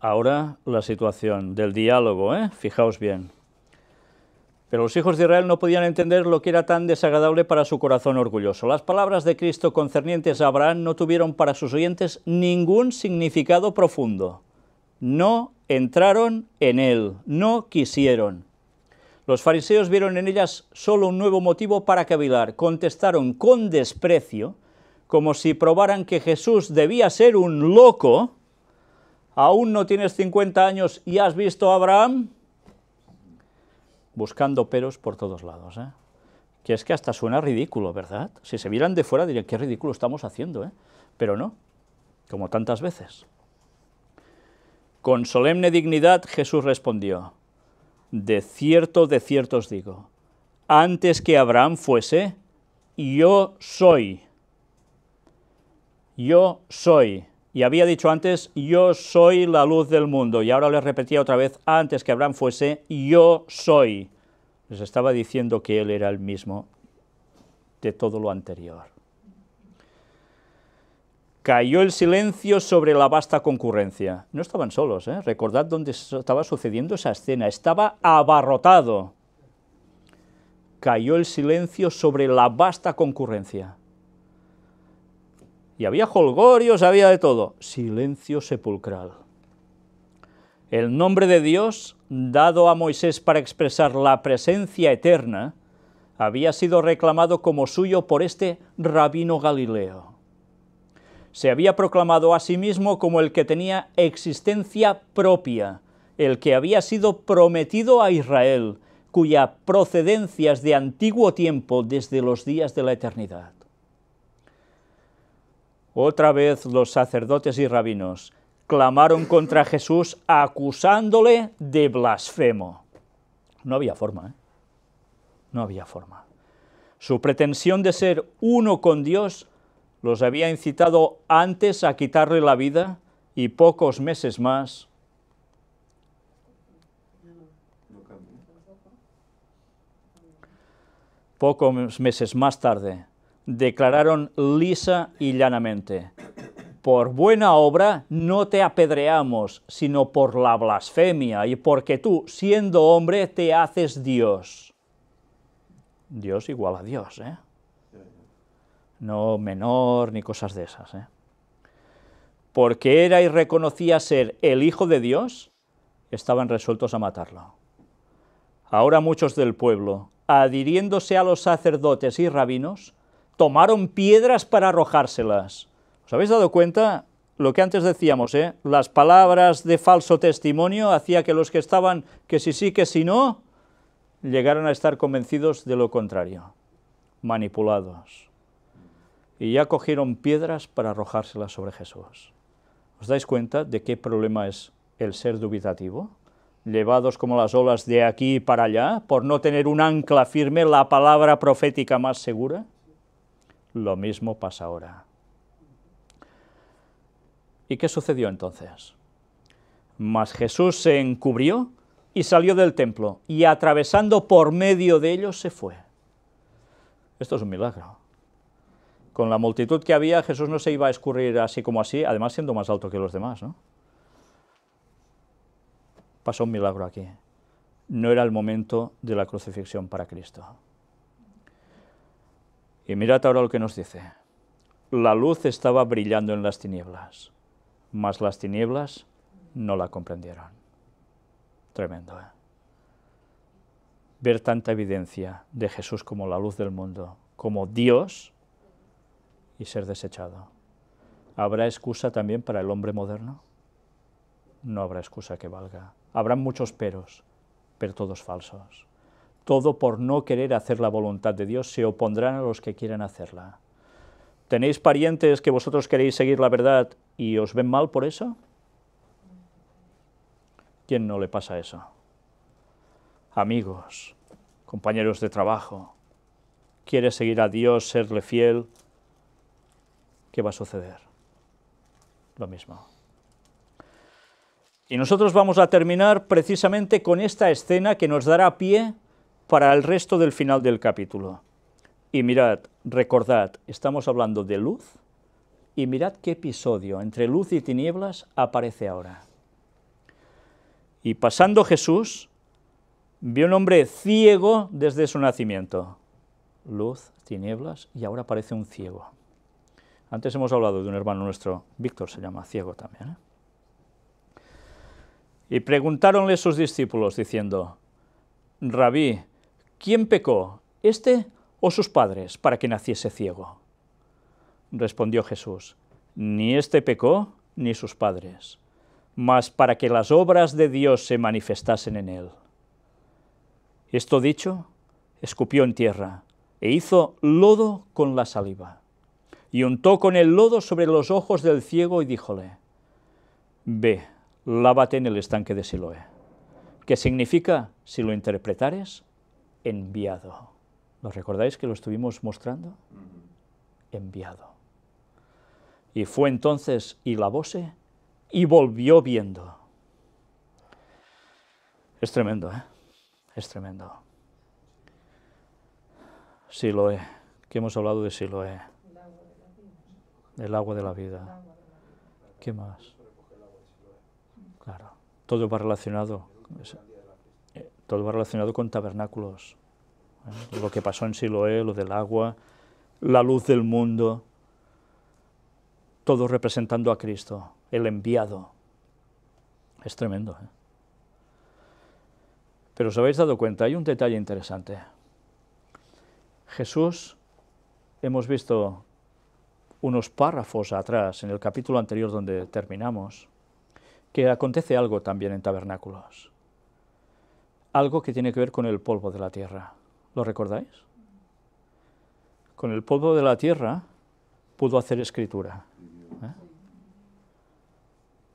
Ahora la situación del diálogo, ¿eh? fijaos bien. Pero los hijos de Israel no podían entender lo que era tan desagradable para su corazón orgulloso. Las palabras de Cristo concernientes a Abraham no tuvieron para sus oyentes ningún significado profundo. No entraron en él, no quisieron. Los fariseos vieron en ellas solo un nuevo motivo para cavilar. Contestaron con desprecio, como si probaran que Jesús debía ser un loco aún no tienes 50 años y has visto a Abraham, buscando peros por todos lados. ¿eh? Que es que hasta suena ridículo, ¿verdad? Si se vieran de fuera dirían, qué ridículo estamos haciendo, ¿eh? pero no, como tantas veces. Con solemne dignidad Jesús respondió, de cierto, de cierto os digo, antes que Abraham fuese, yo soy. Yo soy. Y había dicho antes, yo soy la luz del mundo. Y ahora les repetía otra vez, antes que Abraham fuese, yo soy. Les estaba diciendo que él era el mismo de todo lo anterior. Cayó el silencio sobre la vasta concurrencia. No estaban solos, ¿eh? recordad dónde estaba sucediendo esa escena. Estaba abarrotado. Cayó el silencio sobre la vasta concurrencia y había holgorios, había de todo. Silencio sepulcral. El nombre de Dios, dado a Moisés para expresar la presencia eterna, había sido reclamado como suyo por este rabino Galileo. Se había proclamado a sí mismo como el que tenía existencia propia, el que había sido prometido a Israel, cuya procedencia es de antiguo tiempo desde los días de la eternidad. Otra vez los sacerdotes y rabinos clamaron contra Jesús acusándole de blasfemo. No había forma, ¿eh? No había forma. Su pretensión de ser uno con Dios los había incitado antes a quitarle la vida y pocos meses más. Pocos meses más tarde, declararon lisa y llanamente, por buena obra no te apedreamos, sino por la blasfemia, y porque tú, siendo hombre, te haces Dios. Dios igual a Dios, ¿eh? No menor ni cosas de esas, ¿eh? Porque era y reconocía ser el Hijo de Dios, estaban resueltos a matarlo. Ahora muchos del pueblo, adhiriéndose a los sacerdotes y rabinos, tomaron piedras para arrojárselas. ¿Os habéis dado cuenta? Lo que antes decíamos, ¿eh? las palabras de falso testimonio hacía que los que estaban que si sí, que si no, llegaran a estar convencidos de lo contrario, manipulados. Y ya cogieron piedras para arrojárselas sobre Jesús. ¿Os dais cuenta de qué problema es el ser dubitativo? Llevados como las olas de aquí para allá, por no tener un ancla firme, la palabra profética más segura. Lo mismo pasa ahora. ¿Y qué sucedió entonces? Mas Jesús se encubrió y salió del templo, y atravesando por medio de ellos se fue. Esto es un milagro. Con la multitud que había, Jesús no se iba a escurrir así como así, además siendo más alto que los demás, ¿no? Pasó un milagro aquí. No era el momento de la crucifixión para Cristo. Y mirad ahora lo que nos dice. La luz estaba brillando en las tinieblas, mas las tinieblas no la comprendieron. Tremendo. ¿eh? Ver tanta evidencia de Jesús como la luz del mundo, como Dios, y ser desechado. ¿Habrá excusa también para el hombre moderno? No habrá excusa que valga. Habrán muchos peros, pero todos falsos todo por no querer hacer la voluntad de Dios, se opondrán a los que quieran hacerla. ¿Tenéis parientes que vosotros queréis seguir la verdad y os ven mal por eso? ¿Quién no le pasa eso? Amigos, compañeros de trabajo, ¿quiere seguir a Dios, serle fiel, ¿qué va a suceder? Lo mismo. Y nosotros vamos a terminar precisamente con esta escena que nos dará pie para el resto del final del capítulo. Y mirad, recordad, estamos hablando de luz y mirad qué episodio entre luz y tinieblas aparece ahora. Y pasando Jesús, vio un hombre ciego desde su nacimiento. Luz, tinieblas y ahora aparece un ciego. Antes hemos hablado de un hermano nuestro, Víctor se llama, ciego también. ¿eh? Y preguntáronle sus discípulos diciendo, Rabí, ¿Quién pecó, este o sus padres, para que naciese ciego? Respondió Jesús, ni este pecó, ni sus padres, mas para que las obras de Dios se manifestasen en él. Esto dicho, escupió en tierra, e hizo lodo con la saliva, y untó con el lodo sobre los ojos del ciego y díjole, Ve, lávate en el estanque de Siloé, ¿Qué significa, si lo interpretares, enviado. lo recordáis que lo estuvimos mostrando? Enviado. Y fue entonces y lavóse y volvió viendo. Es tremendo, ¿eh? Es tremendo. Siloé, que hemos hablado de Siloé. El agua de la vida. ¿Qué más? Claro, todo va relacionado. Con eso todo va relacionado con tabernáculos. ¿eh? Lo que pasó en Siloé, lo del agua, la luz del mundo, todo representando a Cristo, el enviado. Es tremendo. ¿eh? Pero os habéis dado cuenta, hay un detalle interesante. Jesús, hemos visto unos párrafos atrás, en el capítulo anterior donde terminamos, que acontece algo también en tabernáculos algo que tiene que ver con el polvo de la tierra. ¿Lo recordáis? Con el polvo de la tierra pudo hacer escritura. ¿eh?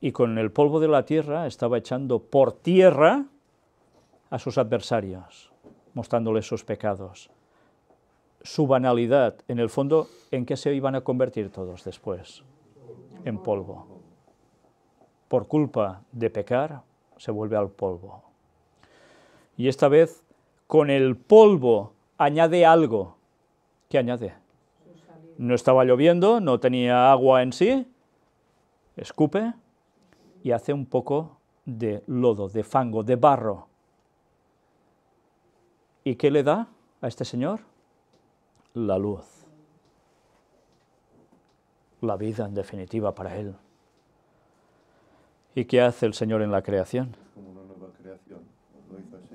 Y con el polvo de la tierra estaba echando por tierra a sus adversarios, mostrándoles sus pecados. Su banalidad, en el fondo, ¿en qué se iban a convertir todos después? En polvo. Por culpa de pecar, se vuelve al polvo. Y esta vez con el polvo añade algo. ¿Qué añade? No estaba lloviendo, no tenía agua en sí. Escupe y hace un poco de lodo, de fango, de barro. ¿Y qué le da a este señor? La luz. La vida en definitiva para él. ¿Y qué hace el Señor en la creación?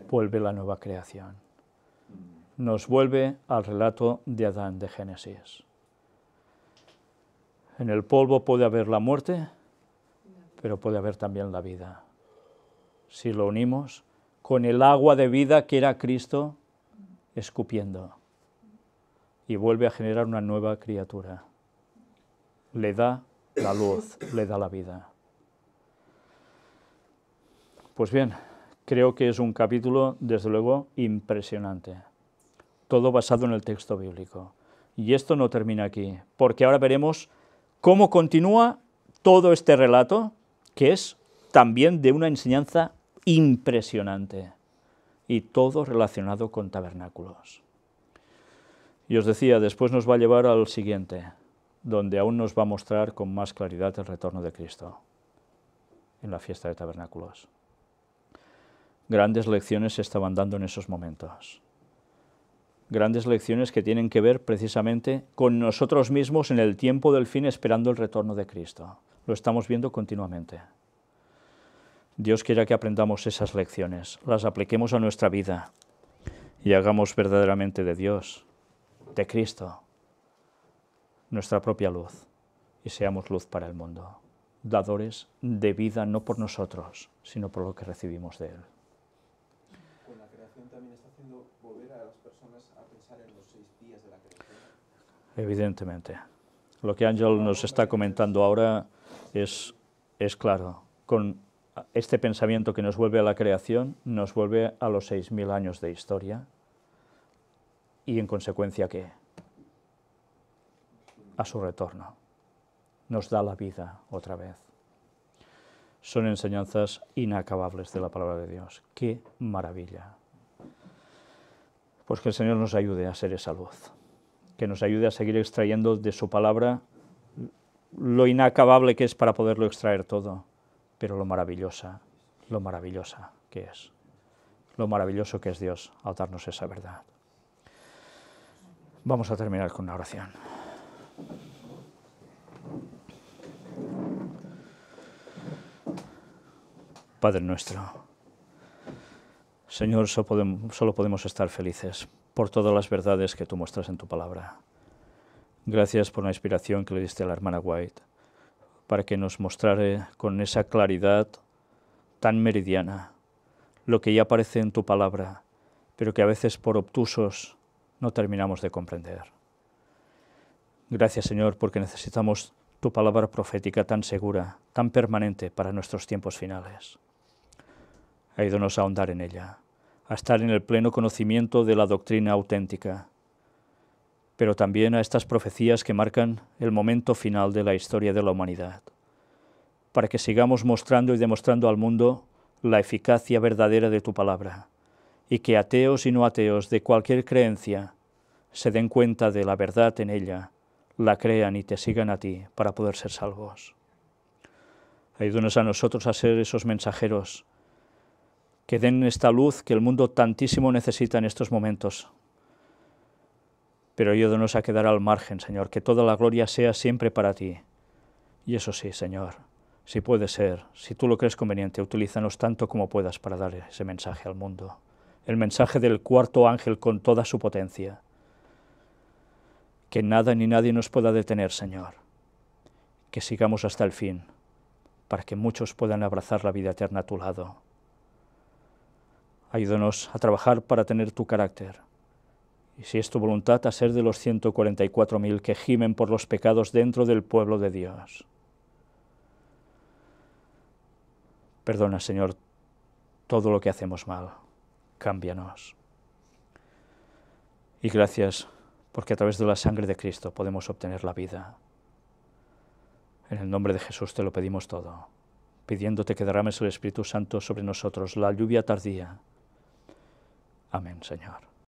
vuelve la nueva creación. Nos vuelve al relato de Adán de Génesis. En el polvo puede haber la muerte, pero puede haber también la vida. Si lo unimos con el agua de vida que era Cristo escupiendo y vuelve a generar una nueva criatura. Le da la luz, le da la vida. Pues bien, Creo que es un capítulo, desde luego, impresionante. Todo basado en el texto bíblico. Y esto no termina aquí, porque ahora veremos cómo continúa todo este relato, que es también de una enseñanza impresionante, y todo relacionado con tabernáculos. Y os decía, después nos va a llevar al siguiente, donde aún nos va a mostrar con más claridad el retorno de Cristo en la fiesta de tabernáculos grandes lecciones se estaban dando en esos momentos. Grandes lecciones que tienen que ver precisamente con nosotros mismos en el tiempo del fin esperando el retorno de Cristo. Lo estamos viendo continuamente. Dios quiera que aprendamos esas lecciones, las apliquemos a nuestra vida y hagamos verdaderamente de Dios, de Cristo, nuestra propia luz y seamos luz para el mundo, dadores de vida no por nosotros, sino por lo que recibimos de Él. Evidentemente. Lo que Ángel nos está comentando ahora es, es claro. Con este pensamiento que nos vuelve a la creación, nos vuelve a los seis 6.000 años de historia. ¿Y en consecuencia qué? A su retorno. Nos da la vida otra vez. Son enseñanzas inacabables de la palabra de Dios. ¡Qué maravilla! Pues que el Señor nos ayude a ser esa luz, que nos ayude a seguir extrayendo de su palabra lo inacabable que es para poderlo extraer todo, pero lo maravillosa, lo maravillosa que es, lo maravilloso que es Dios al darnos esa verdad. Vamos a terminar con una oración. Padre nuestro Señor, solo podemos, estar felices por todas las verdades que tú muestras en tu palabra. Gracias por la inspiración que le diste a la hermana White, para que nos mostrare con esa claridad tan meridiana lo que ya aparece en tu palabra, pero que a veces por obtusos no terminamos de comprender. Gracias Señor, porque necesitamos tu palabra profética tan segura, tan permanente para nuestros tiempos finales. Ayúdanos a ahondar en ella, a estar en el pleno conocimiento de la doctrina auténtica, pero también a estas profecías que marcan el momento final de la historia de la humanidad, para que sigamos mostrando y demostrando al mundo la eficacia verdadera de tu palabra, y que ateos y no ateos de cualquier creencia se den cuenta de la verdad en ella, la crean y te sigan a ti para poder ser salvos. Ayúdanos a nosotros a ser esos mensajeros que den esta luz que el mundo tantísimo necesita en estos momentos. Pero ayúdanos a quedar al margen, Señor, que toda la gloria sea siempre para ti. Y eso sí, Señor, si puede ser, si tú lo crees conveniente, utilízanos tanto como puedas para dar ese mensaje al mundo, el mensaje del cuarto ángel con toda su potencia. Que nada ni nadie nos pueda detener, Señor. Que sigamos hasta el fin, para que muchos puedan abrazar la vida eterna a tu lado Ayúdanos a trabajar para tener tu carácter. Y si es tu voluntad, a ser de los 144.000 que gimen por los pecados dentro del pueblo de Dios. Perdona, Señor, todo lo que hacemos mal. Cámbianos. Y gracias, porque a través de la sangre de Cristo podemos obtener la vida. En el nombre de Jesús te lo pedimos todo, pidiéndote que derrames el Espíritu Santo sobre nosotros, la lluvia tardía, Amén, Señor.